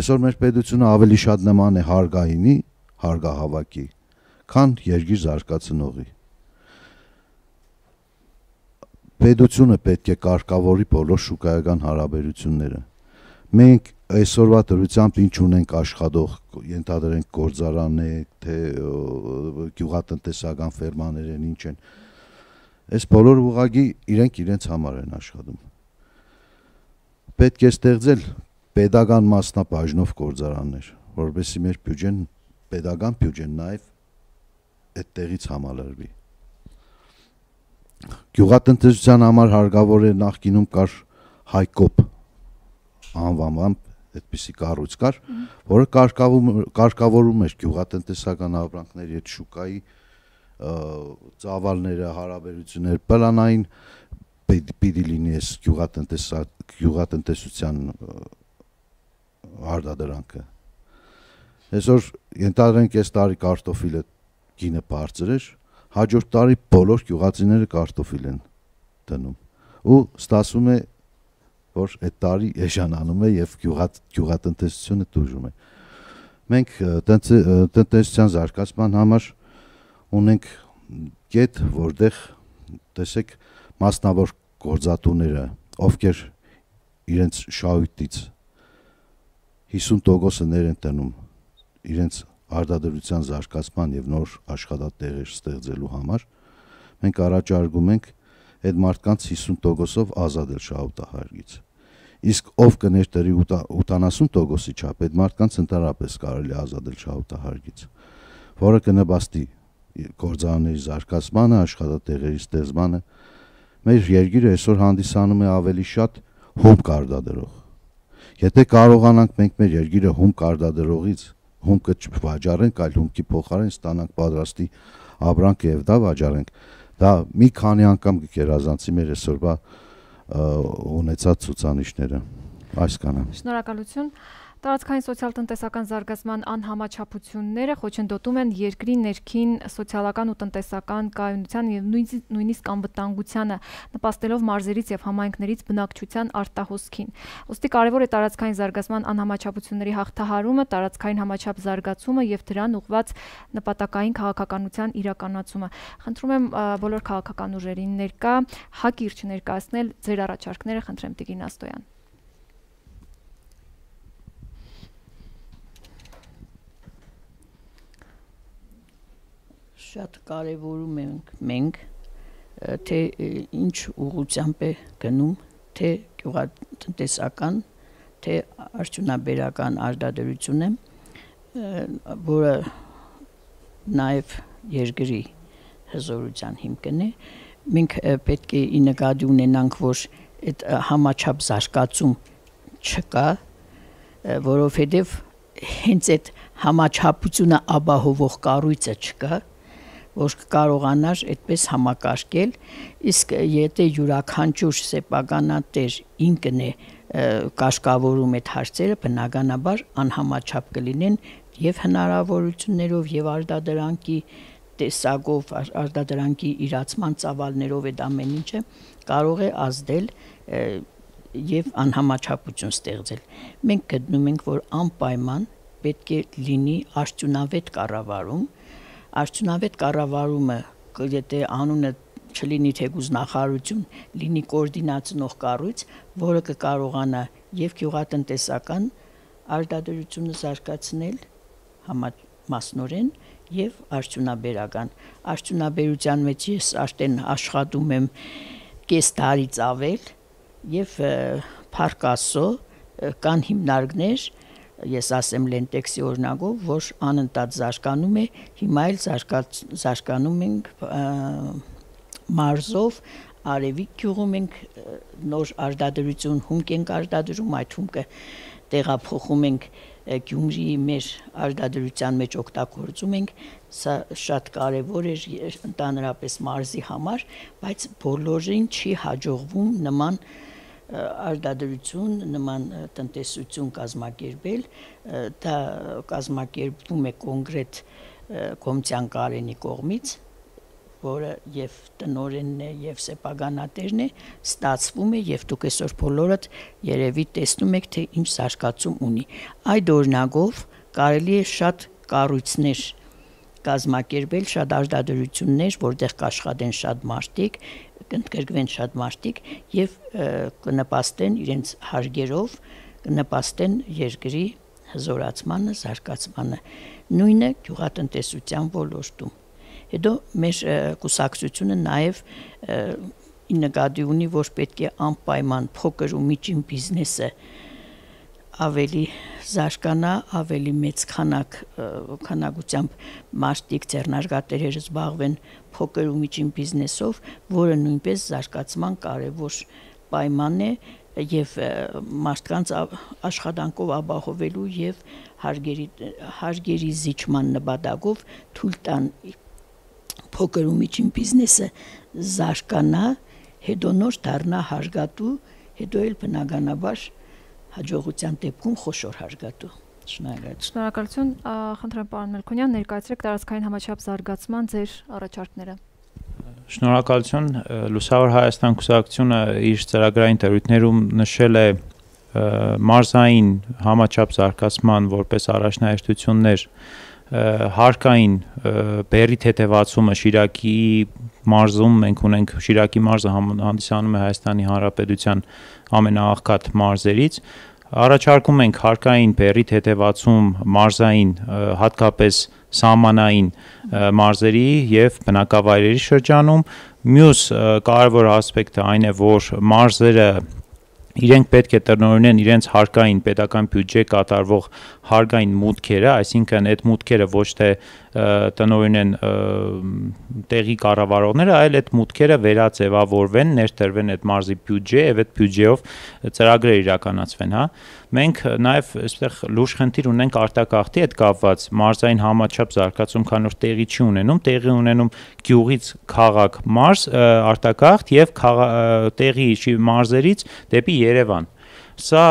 Այսօր մեր պետությունը ավելի շատ նման է հարգայինի, հարգահավաքի, քան երկիր զարգացնողի։ Պետությունը պետք է կարգավորի բոլոր շուկայական հարաբերությունները։ Մենք այսօրվա դրությամբ ինչ ունենք աշխատող ենթադրենք գործարաններ, թե գյուղատնտեսական ֆերմաներ են, ինչ են, են Այս բոլոր ուղագի իրենք իրենց համար են աշխատում։ Պետք է ստեղծել pedagogan մասնապաշնով գործարաններ, որովհետեւ մեր բյուջեն pedagogan բյուջեն նաև այդտեղից համալրվի։ Գյուղատնտեսության համար հարգավոր է նախկինում կար Հայկոպ անվանվամբ այդպիսի կառույց կար, որը կարգավորում կարգավորում էր գյուղատնտեսական ապրանքների այդ շուկայի ծավալները, հարաբերություններ, պլանային պիտի լինի այս գյուղատնտեսության արդադրանքը։ Այսօր ենթադրենք այս տարի կարտոֆիլը գինը բարձր էր, հաջորդ տարի բոլոր գյուղացիները կարտոֆիլ են դնում։ Ու ստացվում է որ այդ տարի էժանանում է եւ գյուղատ գյուղատնտեսությունը դժում է։ Մենք տնտեսության զարգացման համար ունենք կետ, որտեղ տեսեք մասնավոր գործատուները, ովքեր իրենց շահույթից 50%-ը ներ են տնում իրենց արդարության զարգացման եւ նոր աշխատատեղեր ստեղծելու համար, մենք առաջարկում ենք այդ մարդկանց 50%-ով ազատել շահութահարից։ Իսկ ով կներդրի 80%-ի չափ, այդ մարդկանց ընդհանրապես կարելի ազատել շահութահարից, որը կնպաստի գործարանների զարգացմանը, աշխատատեղերի ստեղծմանը մեր երկիրը այսօր հանդիսանում է ավելի շատ հում կարդադրող։ Եթե կարողանանք մենք մեր երկիրը հում կարդադրողից հումքը չվաճառենք, այլ հումքի փոխարեն ստանանք պատրաստի ապրանք եւ դա վաճառենք, դա մի քանի անգամ կերազանցի մեր այսօրվա ունեցած ցուցանիշները։ Այս կանա։ Շնորհակալություն։ Տարածքային սոցիալ-տնտեսական զարգացման անհամաչափությունները խոչընդոտում են երկրի ներքին սոցիալական ու տնտեսական կայունության եւ նույնիսկ անվտանգությանը, նպաստելով մարզերից եւ համայնքներից բնակչության արտահոսքին։ Ոստի կարեւոր է տարածքային զարգացման անհամաչափությունների հաղթահարումը, տարածքային համաչափ զարգացումը եւ դրան ուղված նպատակային քաղաքականության իրականացումը։ Խնդրում եմ բոլոր քաղաքական ուժերին ներկա հակիրճ ներկայացնել ձեր առաջարկները, խնդրեմ Տիգին Աստոյան։ շատ կարևորում ենք մենք թե ինչ ուղղությամբ է գնում, թե գյուղատնտեսական, թե արդյունաբերական արդարդրությունը, որը նաև երկրի հզորության հիմքն է։ Մենք պետք է ի նկատի ունենանք, որ այդ համաչափ զարգացում չկա, որովհետև հենց այդ համաչափությունը ապահովող կառույցը չկա, որ կարողանար այդպես համակարգել, իսկ եթե յուրաքանչյուր սեփականատեր ինքն է կաշկավորում այդ հարցերը, բնականաբար անհամաչափ կլինեն եւ հնարավորություններով եւ արդադրանքի տեսակով արդադրանքի իրացման ծավալներով այդ ամեն ինչը կարող է ազդել եւ անհամաչափություն ստեղծել։ Մենք գտնում ենք, որ անպայման պետք է լինի արդյունավետ կառավարում, արդյունավետ կառավարումը, եթե անունը չլինի թեգուզ նախարարություն, լինի կոորդինացնող կառույց, որը կկարողանա եւ գյուղատնտեսական արտադրությունը զարգացնել համամասնորեն եւ արդյունաբերական։ Արդյունաբերության մեջ ես արդեն աշխատում եմ կես տարից ավել եւ Փարքասո կան հիմնարկներ, ես ասեմ լենտեքսի օրնագով, որ անընդհատ զարգանում է, հիմա էլ զարգանում ենք մարզով, արևի գյուղում ենք նոր արդադրություն հումք ենք արդադրում, այդ հումքը տեղափոխում ենք Գյումրիի մեր արդադրության մեջ օգտագործում ենք, սա շատ կարևոր է ընդհանրապես մարզի համար, բայց բոլորին չի հաջողվում նման արդադրություն, նման տնտեսություն կազմակերպել, դա կազմակերպվում է կոնկրետ Կոմցյան Կարենի կողմից, որը եւ տնորենն է եւ սեփականատերն է, ստացվում է եւ դուք այսօր բոլորդ երևի տեսնում եք թե ինչ զարգացում ունի։ Այդ օրնագով կարելի է շատ կառույցներ կազմակերպել շատ արտադրություններ, որտեղ կաշխատեն շատ մարդիկ, կընդգրկվեն շատ մարդիկ եւ կնպաստեն իրենց հարգերով, կնպաստեն երկրի հզորացմանը, զարգացմանը։ Նույնը գյուղատնտեսության ոլորտում։ Հետո մեր կուսակցությունը նաև նկատի ունի, որ պետք է անպայման փոքր ու միջին բիզնեսը ավելի զարգանա, ավելի մեծ քանակ քանակությամբ մարտիկ ձեռնարկատերերը զբաղվեն փոքր ու միջին բիզնեսով, որը նույնպես զարգացման կարևոր պայման է եւ մարդկանց աշխատանքով ապահովելու եւ հարգերի հարգերի զիջման նպատակով թույլ տան փոքր ու միջին բիզնեսը զարգանա, հետո նոր դառնա հարգատու, հետո էլ բնականաբար հաջողության դեպքում խոշոր հարգատու։ Շնորհակալություն։ Շնորհակալություն, խնդրեմ պարոն Մելքոնյան, ներկայացրեք տարածքային համաչափ զարգացման ձեր առաջարկները։ Շնորհակալություն, Լուսավոր Հայաստան քուսակցությունը իր ծրագրային դերույթներում նշել է մարզային համաչափ զարգացման որպես առաջնահերթություններ հարկային բերի թեթևացումը Շիրակի մարզում մենք ունենք Շիրակի մարզը հանդիսանում է Հայաստանի Հանրապետության ամենաաղքատ մարզերից առաջարկում ենք հարկային բերիթ հետևացում մարզային հատկապես սահմանային մարզերի եւ բնակավայրերի շրջանում մյուս կարևոր ասպեկտը այն է որ մարզերը իրենք պետք է տնօրինեն իրենց հարկային պետական բյուջե կատարվող հարգային մուտքերը, այսինքն այդ մուտքերը ոչ թե տնօրին են տեղի կառավարողները, այլ այդ մուտքերը վերաձևավորվեն, ներդրվեն այդ մարզի բյուջե, եւ այդ բյուջեով ծրագրեր իրականացվեն, հա։ Մենք նաեւ այստեղ լուրջ խնդիր ունենք արտակարգի հետ կապված մարզային համաչափ զարգացում քանոր տեղի չի ունենում, տեղի ունենում գյուղից քաղաք մարզ արտակարգ եւ տեղի մարզերից դեպի Երևան։ Ա, սա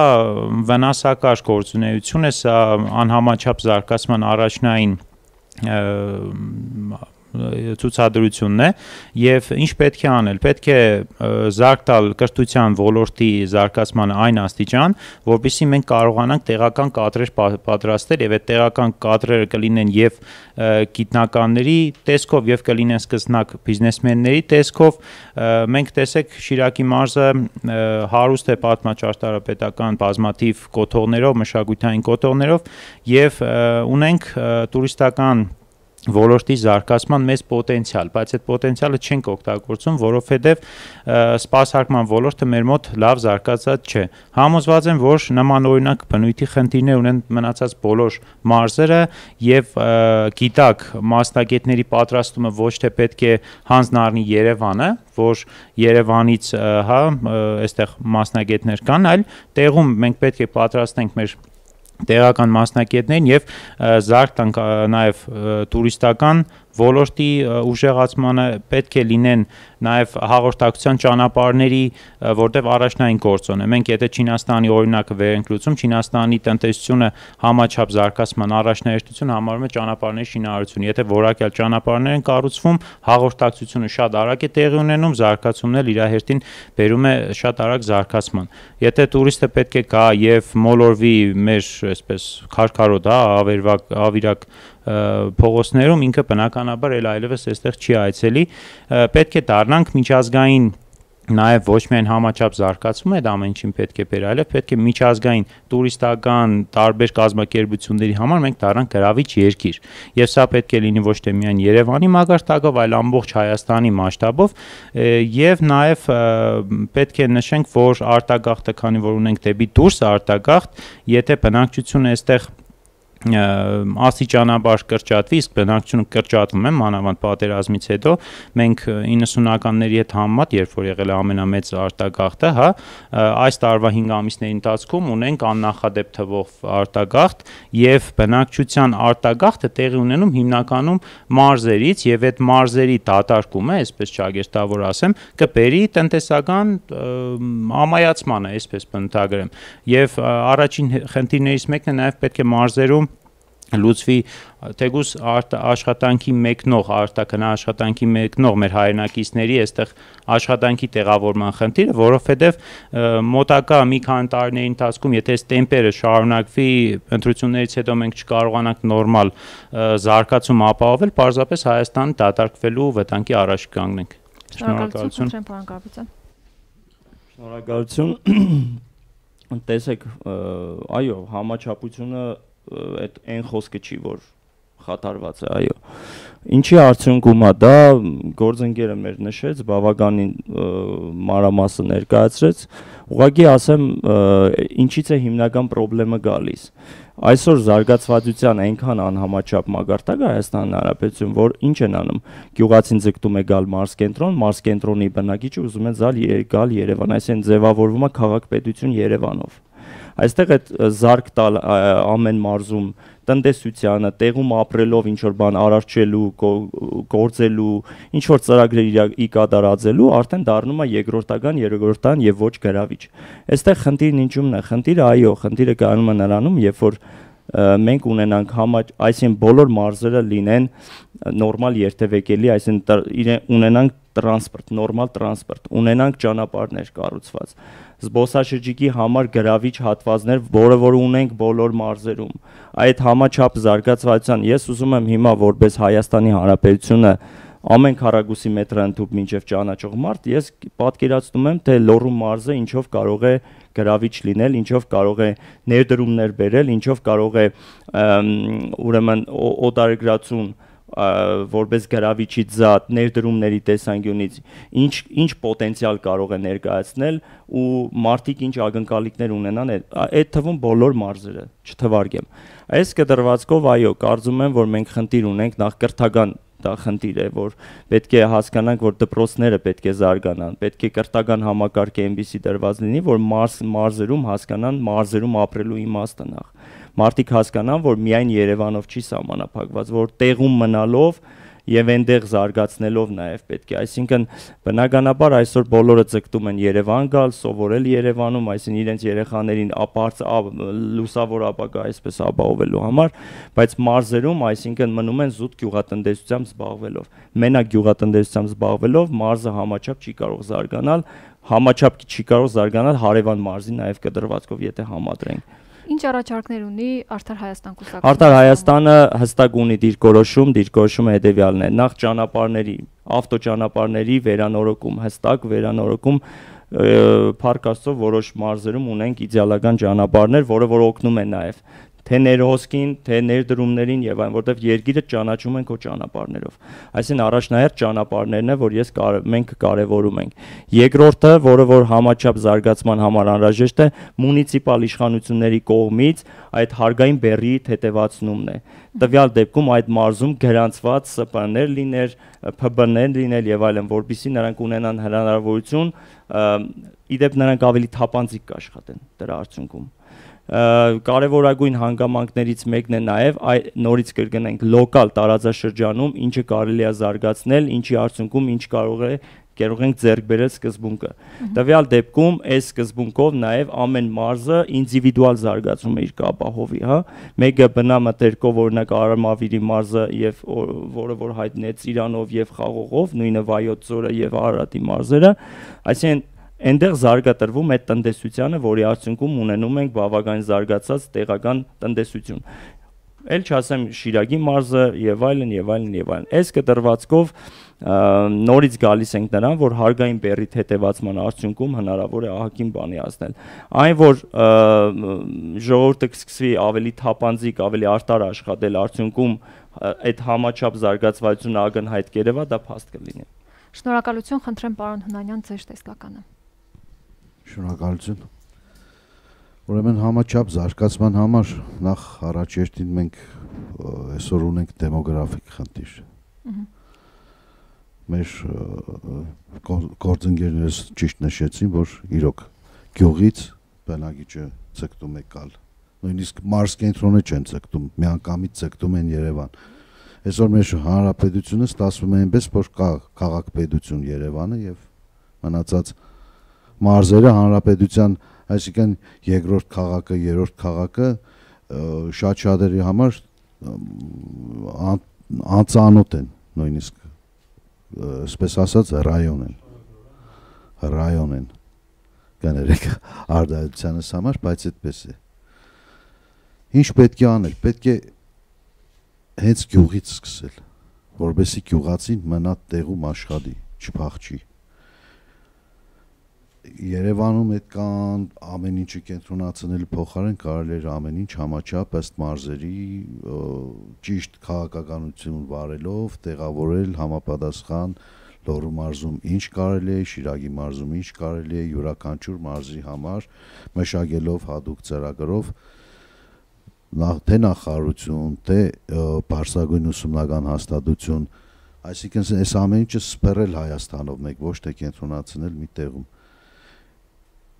վնասակար գործունեություն է, սա անհամաչափ զարգացման առաջնային ցուցադրությունն է եւ ինչ պետք է անել պետք է զարգ տալ կրթության ոլորտի զարգացման այն աստիճան որովհետեւ մենք կարողանանք տեղական կadrեր պատրաստել եւ այդ տեղական կadrերը կլինեն եւ գիտնականների տեսքով եւ կլինեն սկզնակ բիզնեսմենների տեսքով մենք տեսեք Շիրակի մարզը հարուստ է պատմաճարտարապետական բազմաթիվ կոթողներով մշակութային կոթողներով եւ ունենք տուրիստական ոլորտի զարգացման մեծ պոտենցիալ, բայց այդ պոտենցիալը չենք օգտագործում, որովհետև սպասարկման ոլորտը մեր մոտ լավ զարգացած չէ։ Համոզված եմ, որ նման օրինակ բնույթի խնդիրներ ունեն մնացած բոլոր մարզերը եւ գիտակ մասնագետների պատրաստումը ոչ թե պետք է հանձնարարնի Երևանը, որ Երևանից, հա, այստեղ մասնագետներ կան, այլ տեղում մենք պետք է պատրաստենք մեր տեղական մասնակիցներին եւ զարթ նաեւ տուրիստական ոլորտի ուժեղացմանը պետք է լինեն նաև հաղորդակցության ճանապարհների, որտեղ առաջնային գործոն է։ Մենք եթե Չինաստանի օրինակը վերենք լուծում, Չինաստանի տնտեսությունը համաչափ զարգացման առաջնահերթությունը համարվում է ճանապարհների շինարարություն։ Եթե որակյալ ճանապարհներ են կառուցվում, հաղորդակցությունը շատ արագ է տեղի ունենում, զարգացումն էլ իր հերթին բերում է շատ արագ զարգացման։ Եթե տուրիստը պետք է գա եւ մոլորվի մեր այսպես քարքարոտ, հա, ավերվակ, ավիրակ, ավիրակ փողոցներում ինքը բնականաբար այլ այլևս այստեղ չի այցելի պետք է դառնանք միջազգային նաև ոչ միայն համաչափ զարգացում է այդ ամեն ինչին պետք է բերել, այլև պետք է միջազգային տուրիստական տարբեր կազմակերպությունների համար մենք դառնանք գրավիչ երկիր։ Եվ սա պետք է լինի ոչ թե միայն Երևանի մակարդակով, այլ ամբողջ Հայաստանի մասշտաբով, եւ նաև պետք է նշենք, որ արտագաղթը, քանի որ ունենք դեպի դուրս արտագաղթ, եթե բնակչությունը այստեղ աստիճանաբար կրճատվի, իսկ բնակչությունը կրճատվում է մանավանդ պատերազմից հետո։ Մենք 90-ականների հետ համեմատ, երբ որ եղել է ամենամեծ արտագաղթը, հա, այս տարվա 5 ամիսների ընթացքում ունենք աննախադեպ թվով արտագաղթ եւ բնակչության արտագաղթը տեղի ունենում հիմնականում մարզերից եւ այդ մարզերի դատարկումը, այսպես ճագերտավոր ասեմ, կբերի տնտեսական ամայացմանը, այսպես բնութագրեմ։ Եվ առաջին խնդիրներից մեկն է նաեւ պետք է մարզերում լուծվի թեգուս աշխատանքի մեկնող, արտակնա աշխատանքի մեկնող մեր հայրենակիցների այստեղ աշխատանքի տեղավորման խնդիրը, որովհետև մոտակա մի քանի տարիների ընթացքում, եթե այս տեմպերը շարունակվի, ընտրություններից հետո մենք չկարողանանք նորմալ զարգացում ապահովել, պարզապես Հայաստանը դատարկվելու վտանգի առաջ կանգնենք։ Շնորհակալություն, պարոն Կապիտան։ Շնորհակալություն։ Տեսեք, այո, համաչափությունը այդ այն խոսքը չի, որ խաթարված է, այո։ Ինչի արդյունքում է դա գործընկերը մեր նշեց, բավականին մարամասը ներկայացրեց։ Ուղղակի ասեմ, ինչից է հիմնական խնդրը գալիս։ Այսօր զարգացվածության այնքան անհամաչափ մագարտակ է Հայաստան Հանրապետություն, որ ինչ են անում։ Գյուղացին ձգտում է գալ Մարս կենտրոն, Մարս կենտրոնի բնակիչը ուզում են զալ գալ Երևան, այսինքն ձևավորվում է քաղաք-պետություն Երևանով։ Այստեղ այդ զարգ տալ ամեն մարզում տնտեսությանը, տեղում ապրելով ինչ որ բան արարչելու, գործելու, ինչ որ ծրագրեր ի կատարածելու, արդեն դառնում է երկրորդական, երրորդան եւ ոչ գրավիչ։ Այստեղ խնդիրն ինչումն է։ Խնդիրը այո, խնդիրը կանում է նրանում, երբ որ մենք ունենանք համա այսին բոլոր մարզերը լինեն նորմալ երթևեկելի, այսին ունենանք տրանսպորտ, նորմալ տրանսպորտ, ունենանք ճանապարհներ կառուցված զբոսաշրջիկի համար գրավիչ հատվածներ, որը որ ունենք բոլոր մարզերում։ Այդ համաչափ զարգացվածության ես ուզում եմ հիմա որպես Հայաստանի Հանրապետությունը ամեն քառակուսի մետրը ընդհուպ մինչև ճանաչող մարդ ես պատկերացնում եմ թե լոռու մարզը ինչով կարող է գրավիչ լինել, ինչով կարող է ներդրումներ բերել, ինչով կարող է ուրեմն օտարերկրացուն ու որպես գրավիչի զատ ներդրումների տեսանկյունից ինչ ինչ պոտենցիալ կարող է ներկայացնել ու մարդիկ ինչ ակնկալիքներ ունենան այդ թվում բոլոր մարզերը չթվարկեմ այս կտրվածքով այո կարծում եմ որ մենք խնդիր ունենք նախ կրթական դա խնդիր է, որ պետք է հասկանանք, որ դպրոցները պետք է զարգանան, պետք է կրթական համակարգը այնպեսի դրված լինի, որ մարզ մարզերում հասկանան մարզերում ապրելու իմաստը նախ մարդիկ հասկանան, որ միայն Երևանով չի սահմանափակված, որ տեղում մնալով եւ այնտեղ զարգացնելով նաեւ պետք է։ Այսինքն բնականաբար այսօր բոլորը ձգտում են Երևան գալ, սովորել Երևանում, այսինքն իրենց երեխաներին ապարծ լուսավոր ապակա այսպես ապահովելու համար, բայց մարզերում, այսինքն մնում են զուտ գյուղատնտեսությամբ զբաղվելով։ Մենակ գյուղատնտեսությամբ զբաղվելով մարզը համաչափ չի կարող զարգանալ, համաչափ չի կարող զարգանալ հարևան մարզի նաև կտրվածքով, եթե համադրենք։ Ինչ առաջարկներ ունի Արդար Հայաստան կուսակցությունը։ Արդար Հայաստանը հստակ ունի դիրքորոշում, դիրքորոշումը հետևյալն է. նախ ճանապարհների, ավտոճանապարհների վերանորոգում, հստակ վերանորոգում Փարք Աստծո որոշ մարզերում ունենք իդեալական ճանապարհներ, որը որ օգնում է նաև թե ներհոսքին, թե ներդրումներին եւ այն, որտեվ երկիրը ճանաչում են քո ճանապարհներով։ Այսինքն առաջնահերթ ճանապարհներն է, որ ես կար, մենք կարևորում ենք։ Երկրորդը, որը որ համաչափ զարգացման համար անհրաժեշտ է, մունիցիպալ իշխանությունների կողմից այդ հարգային բերի թեթևացումն է։ Տվյալ դեպքում այդ մարզում գրանցված ՍՊՆ-ներ լիներ, ՓԲ-ներ լինել եւ այլն, որբիսի նրանք ունենան հնարավորություն, իդեպ նրանք ավելի թափանցիկ կաշխատեն դրա արդյունքում կարևորագույն հանգամանքներից մեկն է նաև նորից կրկնենք լոկալ տարածաշրջանում ինչը կարելի է զարգացնել, ինչի արդյունքում ինչ կարող է կարող ենք ձեռք բերել սկզբունքը։ Տվյալ դեպքում այս սկզբունքով նաև ամեն մարզը ինդիվիդուալ զարգացում է իր կապահովի, հա։ Մեկը բնամտերկով օրինակ Արամավիրի մարզը եւ որը որ հայտնեց Իրանով եւ խաղողով, նույնը Վայոց ծորը եւ Արարատի մարզերը, այսինքն այնտեղ զարգատրվում է տնտեսությանը, որի արդյունքում ունենում ենք բավական զարգացած տեղական տնտեսություն։ Էլ չասեմ Շիրագի մարզը եւ այլն եւ այլն եւ այլն։ Այս կտրվածքով նորից գալիս ենք նրան, որ հարգային բերիթ հետևացման արդյունքում հնարավոր է ահագին բանի ասնել։ Այն որ ժողովուրդը կսկսվի ավելի թափանցիկ, ավելի արտար աշխատել արդյունքում այդ համաչափ զարգացվածությունը ակնհայտ կերևա, դա փաստ կլինի։ Շնորհակալություն խնդրեմ պարոն Հնանյան ձեր տեսլականը։ Շնորհակալություն։ Ուրեմն համաչափ զարգացման համար նախ առաջերտին մենք այսօր ունենք դեմոգրաֆիկ խնդիր։ Մեր գործընկերներս ճիշտ նշեցին, որ իրոք գյուղից բնակիչը ցկտում է գալ։ Նույնիսկ Մարս կենտրոնը չեն ցկտում, միանգամից ցկտում են Երևան։ Այսօր մեր հանրապետությունը ստացվում է այնպես, որ կա քաղաքպետություն Երևանը եւ մնացած կաղ, մարզերը հանրապետության, այսինքն երկրորդ քաղաքը, երրորդ քաղաքը շատ շատերի համար անծանոթ են, նույնիսկ այսպես ասած ռայոն են։ Ռայոն են։ Գներեք արդարացյանս համար, բայց այդպես է։ Ինչ պետք է անել։ Պետք է հենց գյուղից սկսել, որբեսի գյուղացին մնա տեղում աշխատի, չփախչի։ Երևանում այդ կան ամեն ինչը կենտրոնացնել փոխարեն կարելի էր ամեն ինչ համաչափ ըստ մարզերի ճիշտ քաղաքականություն վարելով տեղավորել համապատասխան Լոռու մարզում ինչ կարելի է, Շիրագի մարզում ինչ կարելի է, յուրաքանչյուր մարզի համար մշակելով հadoop ծրագրով նախ թե նախարարություն, թե բարձրագույն ուսումնական հաստատություն, այսինքն այս ամեն ինչը սփռել Հայաստանով մեկ ոչ թե կենտրոնացնել մի տեղում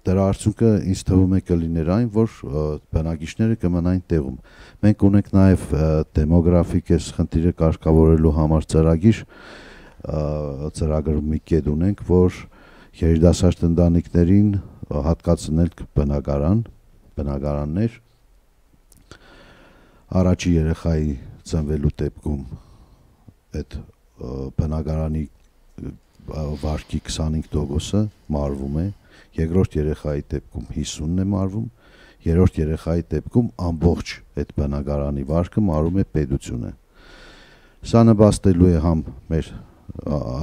դրա արդյունքը ինձ թվում է կլիներ այն, որ բնակիչները կմնային տեղում։ Մենք ունենք նաև դեմոգրաֆիկ էս խնդիրը կարգավորելու համար ծրագիր, ծրագրում մի կետ ունենք, որ երիտասարդ ընտանիքներին հատկացնել բնակարան, բնակարաններ առաջի երեխայի ծնվելու դեպքում այդ բնակարանի վարկի 25%-ը մարվում է երկրորդ երեխայի դեպքում 50-ն է մարվում, երրորդ երեխայի դեպքում ամբողջ այդ բնակարանի վարկը մարում է պետությունը։ Սա նպաստելու է համ մեր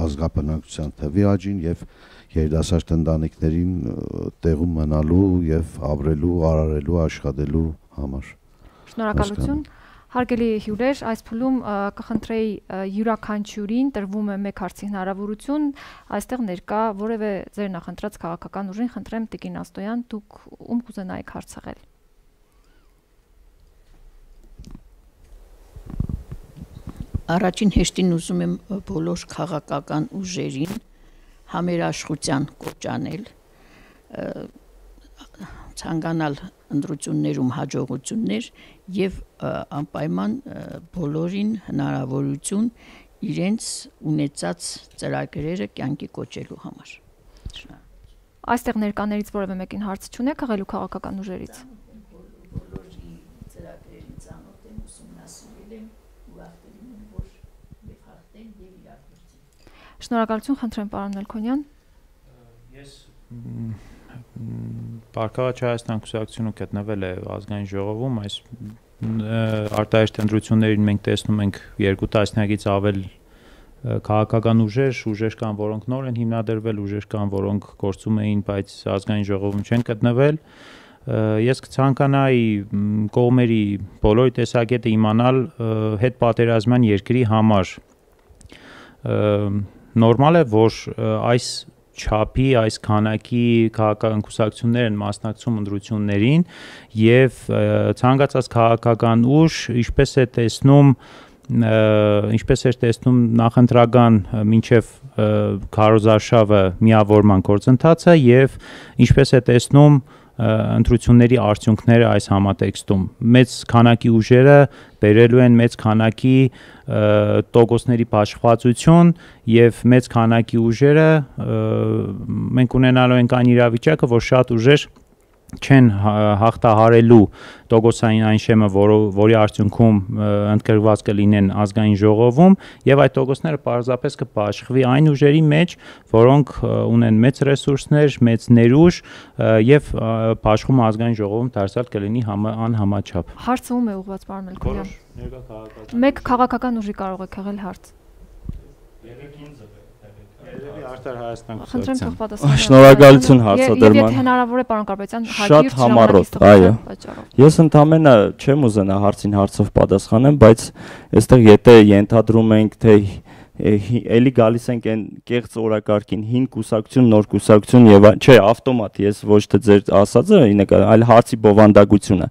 ազգաբնակության թվի աճին եւ երիտասարդ ընտանիքներին տեղում մնալու եւ ապրելու, արարելու, աշխատելու համար։ Շնորհակալություն։ Հարգելի հյուրեր, այս փուլում կխնդրեի յուրաքանչյուրին տրվում է 1 հարցի հնարավորություն, այստեղ ներկա որևէ ձեր նախընտրած քաղաքական ուժին խնդրեմ Տիկին Աստոյան, դուք ում կուզենայիք հարցնել։ Առաջին հեշտին ուզում եմ բոլոր քաղաքական ուժերին համերաշխության կոչանել ցանկանալ ընդրություններում հաջողություններ եւ անպայման բոլորին հնարավորություն իրենց ունեցած ծրագրերը կյանքի կոչելու համար։ Այստեղ ներկաներից որևէ մեկին հարց չունեք աղելու քաղաքական ուժերից։ Բոլորի ծրագրերի ցանոթ եմ ուսումնասիրել եմ ուղղակի որ եւ հաղթեն եւ իրագործեն։ Շնորհակալություն խնդրեմ պարոն Նալքոնյան։ Ես Պարքավաճ Հայաստան քուսակցությունը գտնվել է ազգային ժողովում, այս արտահերտ ընտրություններին մենք տեսնում ենք երկու տասնյակից ավել քաղաքական ուժեր, ուժեր կան, որոնք նոր են հիմնադրվել, ուժեր կան, որոնք գործում էին, բայց ազգային ժողովում չեն գտնվել։ Ես կցանկանայի կողմերի բոլոր տեսակետը իմանալ հետ պատերազմյան երկրի համար նորմալ է, որ այս չափի այս քանակի քաղաքական կուսակցություններ են մասնակցում ընտրություններին եւ ցանկացած քաղաքական ուժ ինչպես է տեսնում ինչպես էր տեսնում նախընտրական մինչև քարոզարշավը միավորման գործընթացը եւ ինչպես է տեսնում և, ընտրությունների արդյունքները այս համատեքստում։ Մեծ քանակի ուժերը բերելու են մեծ քանակի տոկոսների ապաշխվածություն եւ մեծ քանակի ուժերը մենք ունենալու ենք այն իրավիճակը, որ շատ ուժեր չեն հա-, հաղթահարելու տոկոսային այն շեմը, որ, որի արդյունքում ընդգրկված կլինեն ազգային ժողովում եւ այդ տոկոսները պարզապես կպաշխվի այն ուժերի մեջ, որոնք ունեն մեծ ռեսուրսներ, մեծ ներուժ եւ աշխում ազգային ժողովում դարձյալ կլինի անհամաչափ։ Հարցում է ուղված պարոն Մելքոյան։ Մեկ քաղաքական ուժի կարող է քղել հարց։ Արդար Հայաստան Խնդրեմ փոխպատասխան։ Շնորհակալություն հարցադրման։ Եթե հնարավոր է պարոն Կարպետյան, հարգիր ժամանակից այո։ Ես ընդամենը չեմ ուզենա հարցին հարցով պատասխանեմ, բայց այստեղ եթե ենթադրում ենք թե էլի գալիս ենք այն կեղծ օրակարգին հին կուսակցություն նոր կուսակցություն եւ չէ ավտոմատ ես ոչ թե ձեր ասածը այլ հարցի բովանդակությունը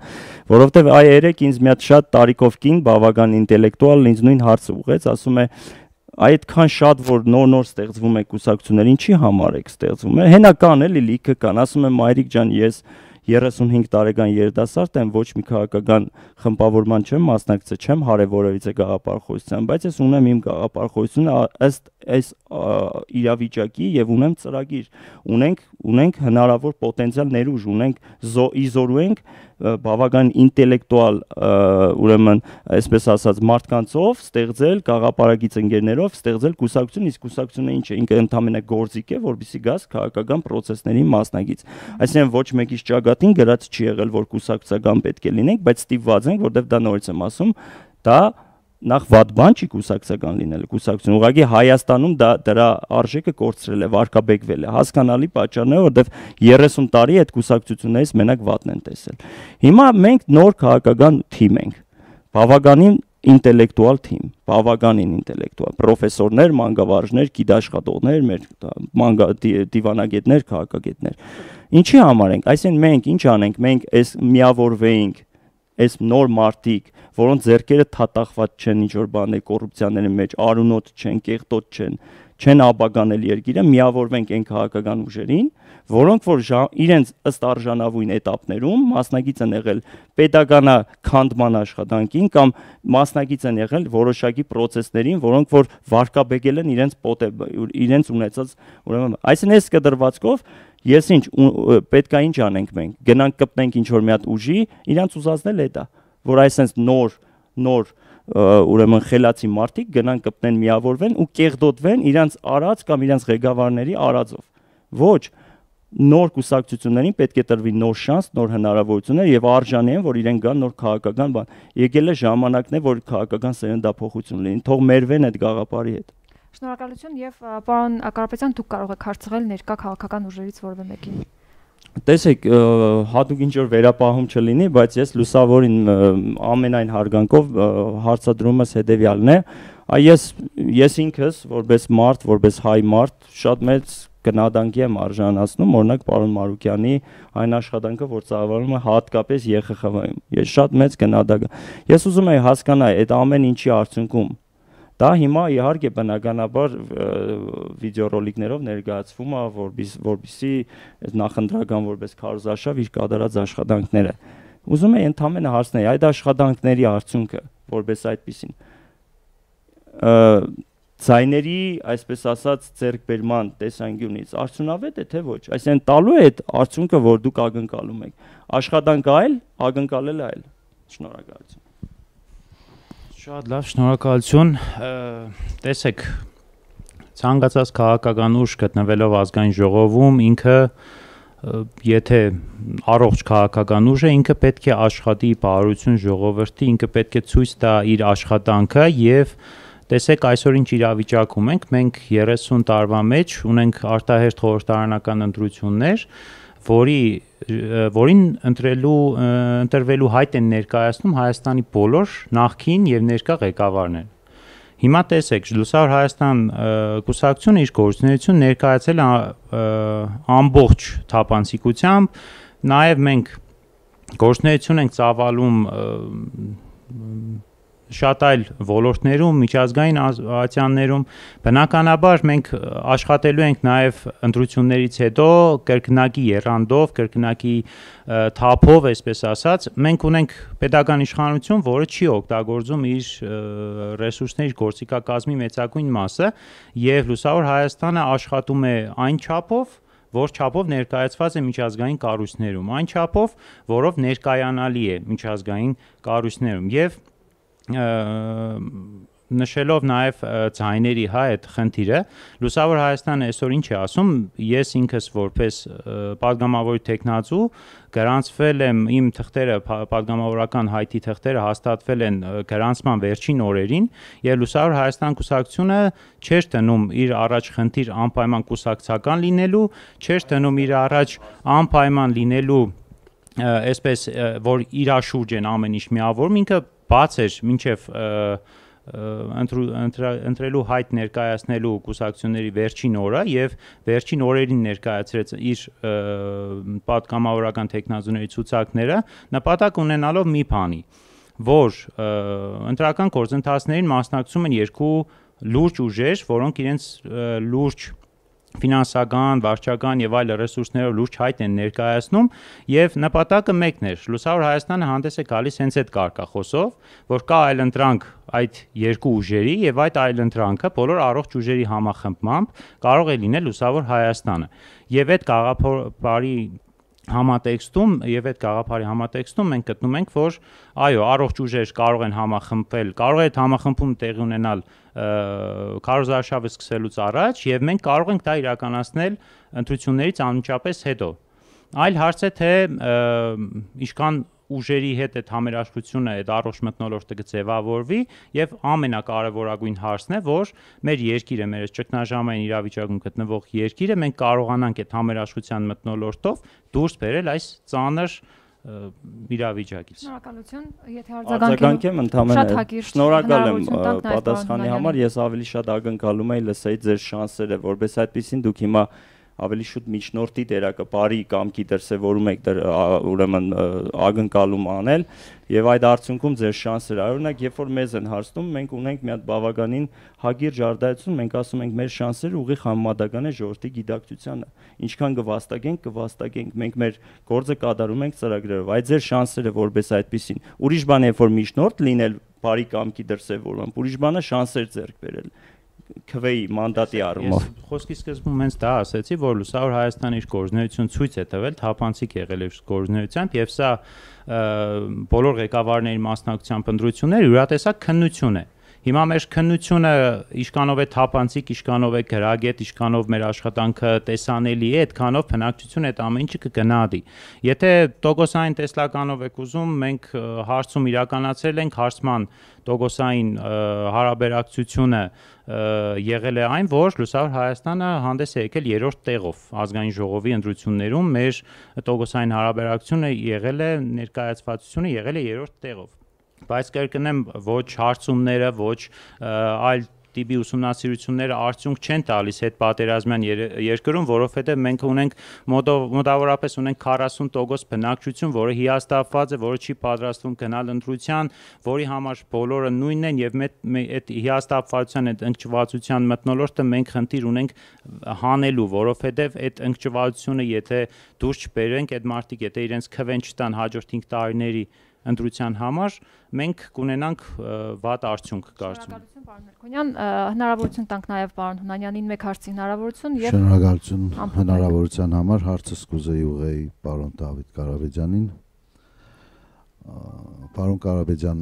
որովհետեւ այ երեք ինձ մի հատ շատ տարիքով կին բավական ինտելեկտուալ ինձ նույն հարցը ուղեց ասում է այդքան շատ որ նոր-նոր ստեղծվում է կուսակցություններ, ինչի համար է ստեղծվում։ Հենա կան էլի լիքը կան, ասում եմ Մայրիկ ջան, ես 35 տարեկան երիտասարդ եմ, ոչ մի քաղաքական խմբավորման չեմ մասնակցել, չեմ հարևորևից է գաղափարախոսության, բայց ես ունեմ իմ գաղափարախոսությունը ըստ այս իրավիճակի եւ ունեմ ծրագիր։ Ունենք ունենք հնարավոր պոտենցիալ ներուժ ունենք զո, իզորու ենք բավական ինտելեկտուալ ուրեմն այսպես ասած մարդկանցով ստեղծել գաղապարագից ընկերներով ստեղծել կուսակցություն իսկ կուսակցությունը ինչ է ինքը ընդամենը գործիք է որբիսի գաս քաղաքական process-ների մասնակից այսինքն ոչ մեկից ճակատին գրած չի եղել որ կուսակցական պետք է լինենք բայց ստիպված ենք որովհետև դա նորից եմ ասում դա նախ ված բան չի կուսակցական լինել կուսակցություն ուղղակի Հայաստանում դա դրա արժեքը կորցրել է վարկաբեկվել է հասկանալի պատճառներով որովհետև 30 տարի այդ կուսակցություններից մենակ վատն են տեսել հիմա մենք նոր քաղաքական թիմ ենք բավականին ինտելեկտուալ թիմ, բավականին ինտելեկտուալ, պրոֆեսորներ, մանկավարժներ, գիտաշխատողներ, մեր մանկա դիվանագետներ, քաղաքագետներ։ Ինչի համար ենք, այսինքն մենք ինչ անենք, մենք այս միավորվեինք, այս նոր մարտիկ, որոնց зерքերը թատախված չեն ինչ որ բաների կոռուպցիաների մեջ, արունոտ չեն, կեղտոտ չեն, չեն աբագանել երկիրը, միավորվենք այն քաղաքական ուժերին, որոնք որ ժա, իրենց ըստ արժանավույն этаպներում մասնակից են եղել pedagoganա քանդման աշխատանքին կամ մասնակից են եղել որոշակի process-ներին, որոնք որ վարկաբեկել են իրենց պոտե իրենց ունեցած, ուրեմն, այսինքն այս կդրվածքով ես ինչ պետքա ինչ անենք մենք, գնանք կպնենք ինչ որ մի հատ ուժի, իրանց ուզածն էլ է դա։ ու, որ այս sense նոր նոր ուրեմն խելացի մարդիկ գնան կպնեն միավորվեն ու կեղդոտվեն իրանց արած կամ իրանց ղեկավարների արածով ոչ նոր կուսակցություններին պետք է տրվի նոր շանս, նոր հնարավորություններ եւ արժանի են, որ իրեն գան նոր քաղաքական բան։ Եկել է ժամանակն է, որ քաղաքական սերնդափոխություն լինի, թող մերվեն այդ գաղապարի հետ։ Շնորհակալություն եւ պարոն Կարապետյան, դուք կարող եք հարցնել ներկա քաղաքական ուժերից որևէ մեկին տեսեք հատուկ ինչ որ վերապահում չլինի, բայց ես լուսավորին ամենայն հարգանքով հարցադրումս հետեւյալն է, այ ես ես ինքս որպես մարդ, որպես հայ մարդ շատ մեծ գնահատանքի եմ արժանացնում օրինակ պարոն Մարուկյանի այն աշխատանքը, որ ծավալում է հատկապես ԵԽԽՎ-ում։ Ես շատ մեծ գնահատակ։ Ես ուզում եի հասկանալ այդ ամեն ինչի արդյունքում Դա հիմա իհարկե բնականաբար վիդեորոլիկներով ներկայացվում է, որբիս որբիսի նախնդրական որպես քարոզարշավ իր կատարած աշխատանքները։ Ուզում եմ ընդամենը հարցնել այդ աշխատանքների արդյունքը որպես այդպեսին։ Ձայների, այսպես ասած, ձերբերման տեսանկյունից արդյունավետ է թե ոչ։ Այսինքն տալու է այդ արդյունքը, որ դուք ակնկալում եք։ Աշխատանք այլ, ակնկալելը այլ։ Շնորհակալություն։ Շատ լավ, շնորհակալություն։ Տեսեք, ցանկացած քաղաքական ուժ գտնվելով ազգային ժողովում ինքը եթե առողջ քաղաքական ուժ է, ինքը պետք է աշխատի բարություն ժողովրդի, ինքը պետք է ցույց տա իր աշխատանքը եւ Տեսեք այսօր ինչ իրավիճակում ենք, մենք 30 տարվա մեջ ունենք արտահերթ խորհրդարանական ընտրություններ, որի որին ընտրելու ընտրվելու հայտ են ներկայացնում Հայաստանի բոլոր նախքին եւ ներկա ղեկավարներն։ Հիմա տեսեք, Լուսավոր Հայաստան կուսակցությունը իր գործունեությունը ներկայացել ամբողջ թափանցիկությամբ, նաեւ մենք գործունեություն ենք ծավալում շատ այլ ոլորտներում, միջազգային ասիաներում, բնականաբար մենք աշխատելու ենք նաև ընտրություններից հետո կրկնակի երանդով, կրկնակի թափով, այսպես ասած, մենք ունենք pedagogan իշխանություն, որը չի օգտագործում իր ռեսուրսների գործիքակազմի մեծագույն մասը, եւ լուսավոր Հայաստանը աշխատում է այն չափով, որ չափով ներկայացված է միջազգային կառույցներում, այն չափով, որով ներկայանալի է միջազգային կառույցներում եւ նշելով նաև ցայների հա այդ խնդիրը լուսավոր հայաստան այսօր ինչ է ասում ես ինքս որպես падգամավորի տեխնացու գրանցվել եմ իմ թղթերը падգամավորական հայտի թղթերը հաստատվել են գրանցման վերջին օրերին եւ լուսավոր հայաստան կուսակցությունը չէր տնում իր առաջ խնդիր անպայման կուսակցական լինելու չէր տնում իր առաջ անպայման լինելու այսպես որ իրա շուրջ են ամեն ինչ միավորում ինքը բաց էր մինչև ընտրելու հայտ ներկայացնելու կուսակցությունների վերջին օրը եւ վերջին օրերին ներկայացրեց իր պատգամավորական տեխնազուների ցուցակները նպատակ ունենալով մի բանի որ ընտրական գործընթացներին մասնակցում են երկու լուրջ ուժեր, որոնք իրենց լուրջ ֆինանսական, վարչական եւ այլ ռեսուրսներով լուրջ հայտ են ներկայացնում եւ նպատակը մեկն էր՝ Լուսավոր Հայաստանը հանդես է գալիս հենց այդ կարգախոսով, որ կա այլընտրանք այդ երկու ուժերի եւ այդ այլընտրանքը բոլոր առողջ ուժերի համախմբմամբ կարող է լինել Լուսավոր Հայաստանը։ Եվ այդ գաղափարի համատեքստում եւ այդ գաղափարի համատեքստում մենք գտնում ենք, որ այո, առողջ ուժեր կարող են համախմբվել, կարող է այդ համախմբում տեղի ունենալ կարոզարշավը սկսելուց առաջ եւ մենք կարող ենք դա իրականացնել ընտրություններից անմիջապես հետո։ Այլ հարց է թե ինչքան ուժերի հետ այդ համերաշխությունը, այդ առողջ մտնոլորտը կձևավորվի եւ ամենակարևորագույն հարցն է, որ մեր երկիրը, մեր ճգնաժամային իրավիճակում գտնվող երկիրը մենք կարողանանք այդ համերաշխության մտնոլորտով դուրս բերել այս ծանր իրավիճակից։ Շնորհակալություն, եթե արձագանքեմ ընդհանրապես։ Շնորհակալ եմ պատասխանի համար։ Ես ավելի շատ ակնկալում եի լսեի ձեր շանսերը, որբես այդպեսին դուք հիմա ավելի շուտ միջնորդի դերակը բարի կամքի դրսևորում եք ուրեմն ակնկալում անել եւ այդ արդյունքում ձեր շանսը արունակ երբ որ մեզ են հարցնում մենք ունենք մի հատ բավականին հագիր ջարդայություն մենք ասում ենք մեր շանսերը ուղիղ համեմատական է ժողովրդի գիտակցությանը ինչքան կվաստակենք կվաստակենք մենք մեր գործը կատարում ենք ծրագրերով այդ ձեր շանսերը որպես այդպեսին ուրիշ բան է որ միջնորդ լինել բարի կամքի դրսևորում ուրիշ բանը շանսեր ձեռք բերել քվեի մանդատի առումով։ Ես խոսքի սկզբում հենց դա ասացի, որ Լուսավոր Հայաստանը իր գործնություն ցույց է տվել, թափանցիկ եղել է գործնությամբ եւ սա բոլոր ղեկավարների մասնակցությամբ ընդրություններ յուրատեսակ քննություն է։ Ա, Հիմա մեր քննությունը իշկանով է թափանցիկ, իշկանով է գրագետ, իշկանով մեր աշխատանքը տեսանելի է, այդքանով բնակչություն այդ ամեն ինչը կգնահատի։ Եթե տոկոսային տեսլականով եք ուզում, մենք հարցում իրականացրել ենք հարցման տոկոսային հարաբերակցությունը եղել է այն, որ Լուսավոր Հայաստանը հանդես է եկել երրորդ տեղով ազգային ժողովի ընտրություններում մեր տոկոսային հարաբերակցությունը եղել է ներկայացվածությունը եղել է երրորդ տեղով։ Բայց կրկնեմ, ոչ հարցումները, ոչ այլ տիպի ուսումնասիրությունները արդյունք չեն տալիս այդ պատերազմյան երկրում, որովհետև մենք ունենք մոտավորապես ունենք 40% բնակչություն, որը հիաստափված է, որը չի պատրաստվում գնալ ընտրության, որի համար բոլորը նույնն են եւ այդ հիաստափվածության, այդ ընկճվածության մտնոլորտը մենք խնդիր ունենք հանելու, որովհետև այդ ընկճվածությունը եթե դուրս չբերենք, այդ մարդիկ եթե իրենց քվեն չտան հաջորդ 5 տարիների ընտրության համար մենք կունենանք վատ արդյունք կարծում եմ։ Շնորհակալություն պարոն Մելքոնյան, հնարավորություն տանք նաև պարոն Հունանյանին մեկ հարցի հնարավորություն եւ Շնորհակալություն հնարավորության համար հարցս կուզեի ուղեի պարոն Դավիթ Կարավեջանին։ Պարոն Կարավեջան,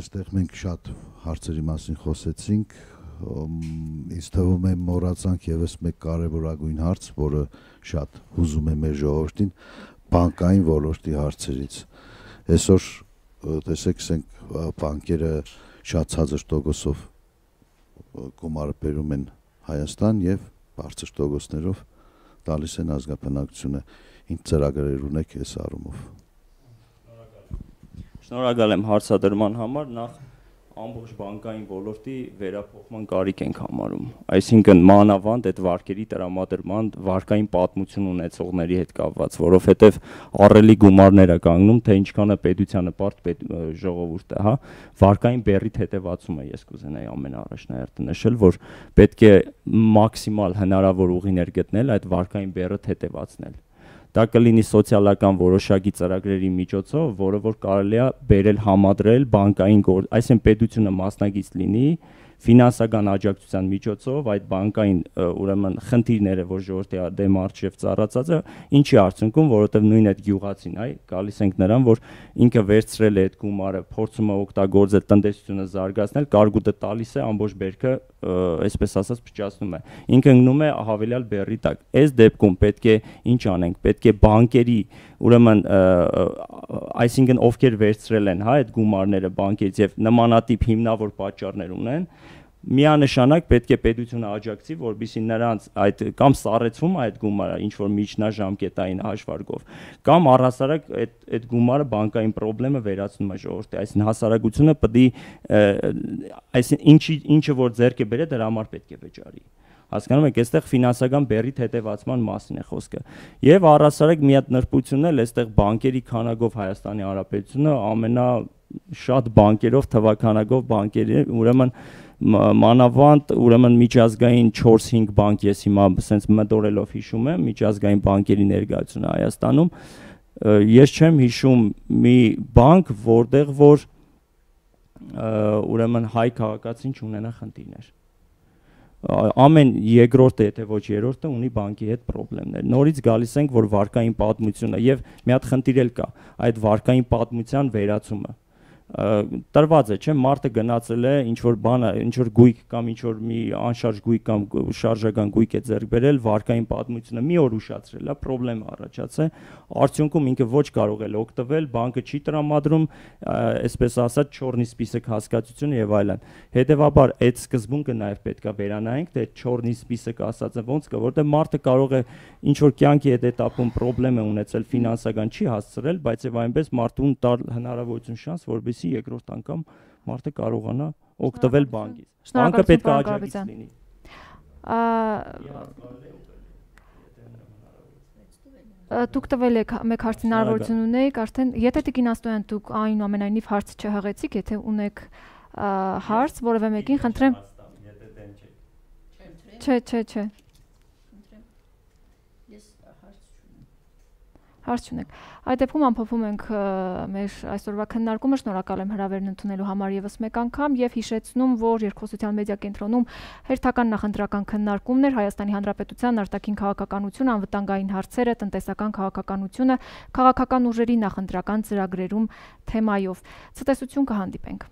այստեղ մենք շատ հարցերի մասին խոսեցինք, ինձ թվում է մոռացանք եւս մեկ կարևորագույն հարց, որը շատ հուզում է մեր ժողովրդին, բանկային ոլորտի հարցերից։ Ա Այսօր տեսեք, ասենք բանկերը շատ ցածր տոկոսով գումարը բերում են Հայաստան եւ բարձր տոկոսներով տալիս են ազգապնակցությունը։ Ինչ ծրագրեր ունեք այս առումով։ Շնորհակալ եմ հարցադրման համար։ Նախ ամբողջ բանկային ոլորտի վերափոխման կարիք ենք համարում։ Այսինքն մանավանդ այդ վարկերի տրամադրման վարկային պատմություն ունեցողների հետ կապված, որովհետև առելի գումարներ է կանգնում, թե ինչքան է պետությանը պարտ պետ, ժողովուրդը, հա, վարկային բերիթ հետևացումը ես կուզենայի ամենաառաջնահերթ նշել, որ պետք է մաքսիմալ հնարավոր ուղիներ գտնել այդ վարկային բերը հետևացնել։ Դա կլինի սոցիալական որոշակի ծրագրերի միջոցով, որը որ կարելի է բերել համադրել բանկային գործ, այսինքն պետությունը մասնակից լինի, ֆինանսական աջակցության միջոցով այդ բանկային ուրեմն խնդիրները, որ ժողովրդի դեմ արժև ծառացած է, ինչի արդյունքում, որովհետև նույն այդ գյուղացին, այ գալիս ենք նրան, որ ինքը վերցրել է այդ գումարը, փորձում է օգտագործել տնտեսությունը զարգացնել, կարգուտը տալիս է ամբողջ բերքը, այսպես ասած, փճացնում է։ Ինքը ընկնում է հավելյալ բերի տակ։ Այս դեպքում պետք է ինչ անենք, պետք է բանկերի ուրեմն այսինքն ովքեր վերցրել են հա այդ գումարները բանկից եւ նմանատիպ հիմնավոր պատճառներ ունեն միանշանակ պետք է պետությունը աջակցի, որբիսի նրանց այդ կամ սառեցվում այդ գումարը ինչ որ միջնաժամկետային հաշվարկով, կամ առհասարակ այդ այդ գումարը բանկային խնդրեմը վերացնում է ժողովրդի։ Այսինքն հասարակությունը պետք է այսինքն ինչի ինչը որ ձեռք է բերել, դրա համար պետք է վճարի։ Ա Հասկանում եք, այստեղ ֆինանսական բերի թեթևացման մասին է խոսքը։ Եվ առասարակ միատնրպությունն էլ այստեղ բանկերի քանակով Հայաստանի Հանրապետությունը ամենա շատ բանկերով թվականակով բանկերի ուրեմն մանավանդ ուրեմն միջազգային 4-5 բանկ ես հիմա սենց մտորելով հիշում եմ միջազգային բանկերի ներկայությունը Հայաստանում ես չեմ հիշում մի բանկ որտեղ որ ուրեմն հայ քաղաքացին չունենա խնդիրներ ամեն երկրորդը, եթե ոչ երրորդը ունի բանկի հետ խնդիրներ։ Նորից գալիս ենք, որ վարկային պատմությունը եւ մի հատ խնդիր էլ կա, այդ վարկային պատմության վերացումը տրված է, չէ՞, մարդը գնացել է ինչ որ բան, ինչ որ գույք կամ ինչ որ մի անշարժ գույք կամ շարժական գույք է ձեռք բերել, վարկային պատմությունը մի օր ուշացրել է, հա, խնդրեմ առաջացել, արդյունքում ինքը ոչ կարող է օգտվել, բանկը չի տրամադրում, այսպես ասած, չորնի սպիսակ հասկացություն եւ այլն։ Հետևաբար այդ սկզբունքը նաեւ պետքա վերանայենք, թե չորնի սպիսակ ասածը ոնց կա, որտեղ մարդը կարող է ինչ որ կյանքի այդ этаպում խնդրեմ է ունեցել ֆինանսական չի հասցրել, բայց եւ այնպես մարդուն տալ հնարավորություն շանս, որպես որպեսի երկրորդ անգամ մարդը կարողանա օգտվել բանկից։ Բանկը պետք է աջակից լինի։ Դուք տվել եք մեկ հարցին հնարավորություն ունեիք, արդեն եթե Տիկին Աստոյան դուք այնուամենայնիվ հարց չհղեցիք, եթե ունեք հարց որևէ մեկին, խնդրեմ։ Չէ, չէ, չէ։ հարց ունենք։ Այդ դեպքում ամփոփում ենք մեր այսօրվա քննարկումը։ Շնորհակալ եմ հրավերն ընդունելու համար եւս մեկ անգամ եւ հիշեցնում, որ երկխոսության մեդիա կենտրոնում հերթական նախընտրական քննարկումներ Հայաստանի Հանրապետության արտաքին քաղաքականություն, անվտանգային հարցերը, տնտեսական քաղաքականությունը, քաղաքական ուժերի նախընտրական ծրագրերում թեմայով։ Ցտեսություն կհանդիպենք։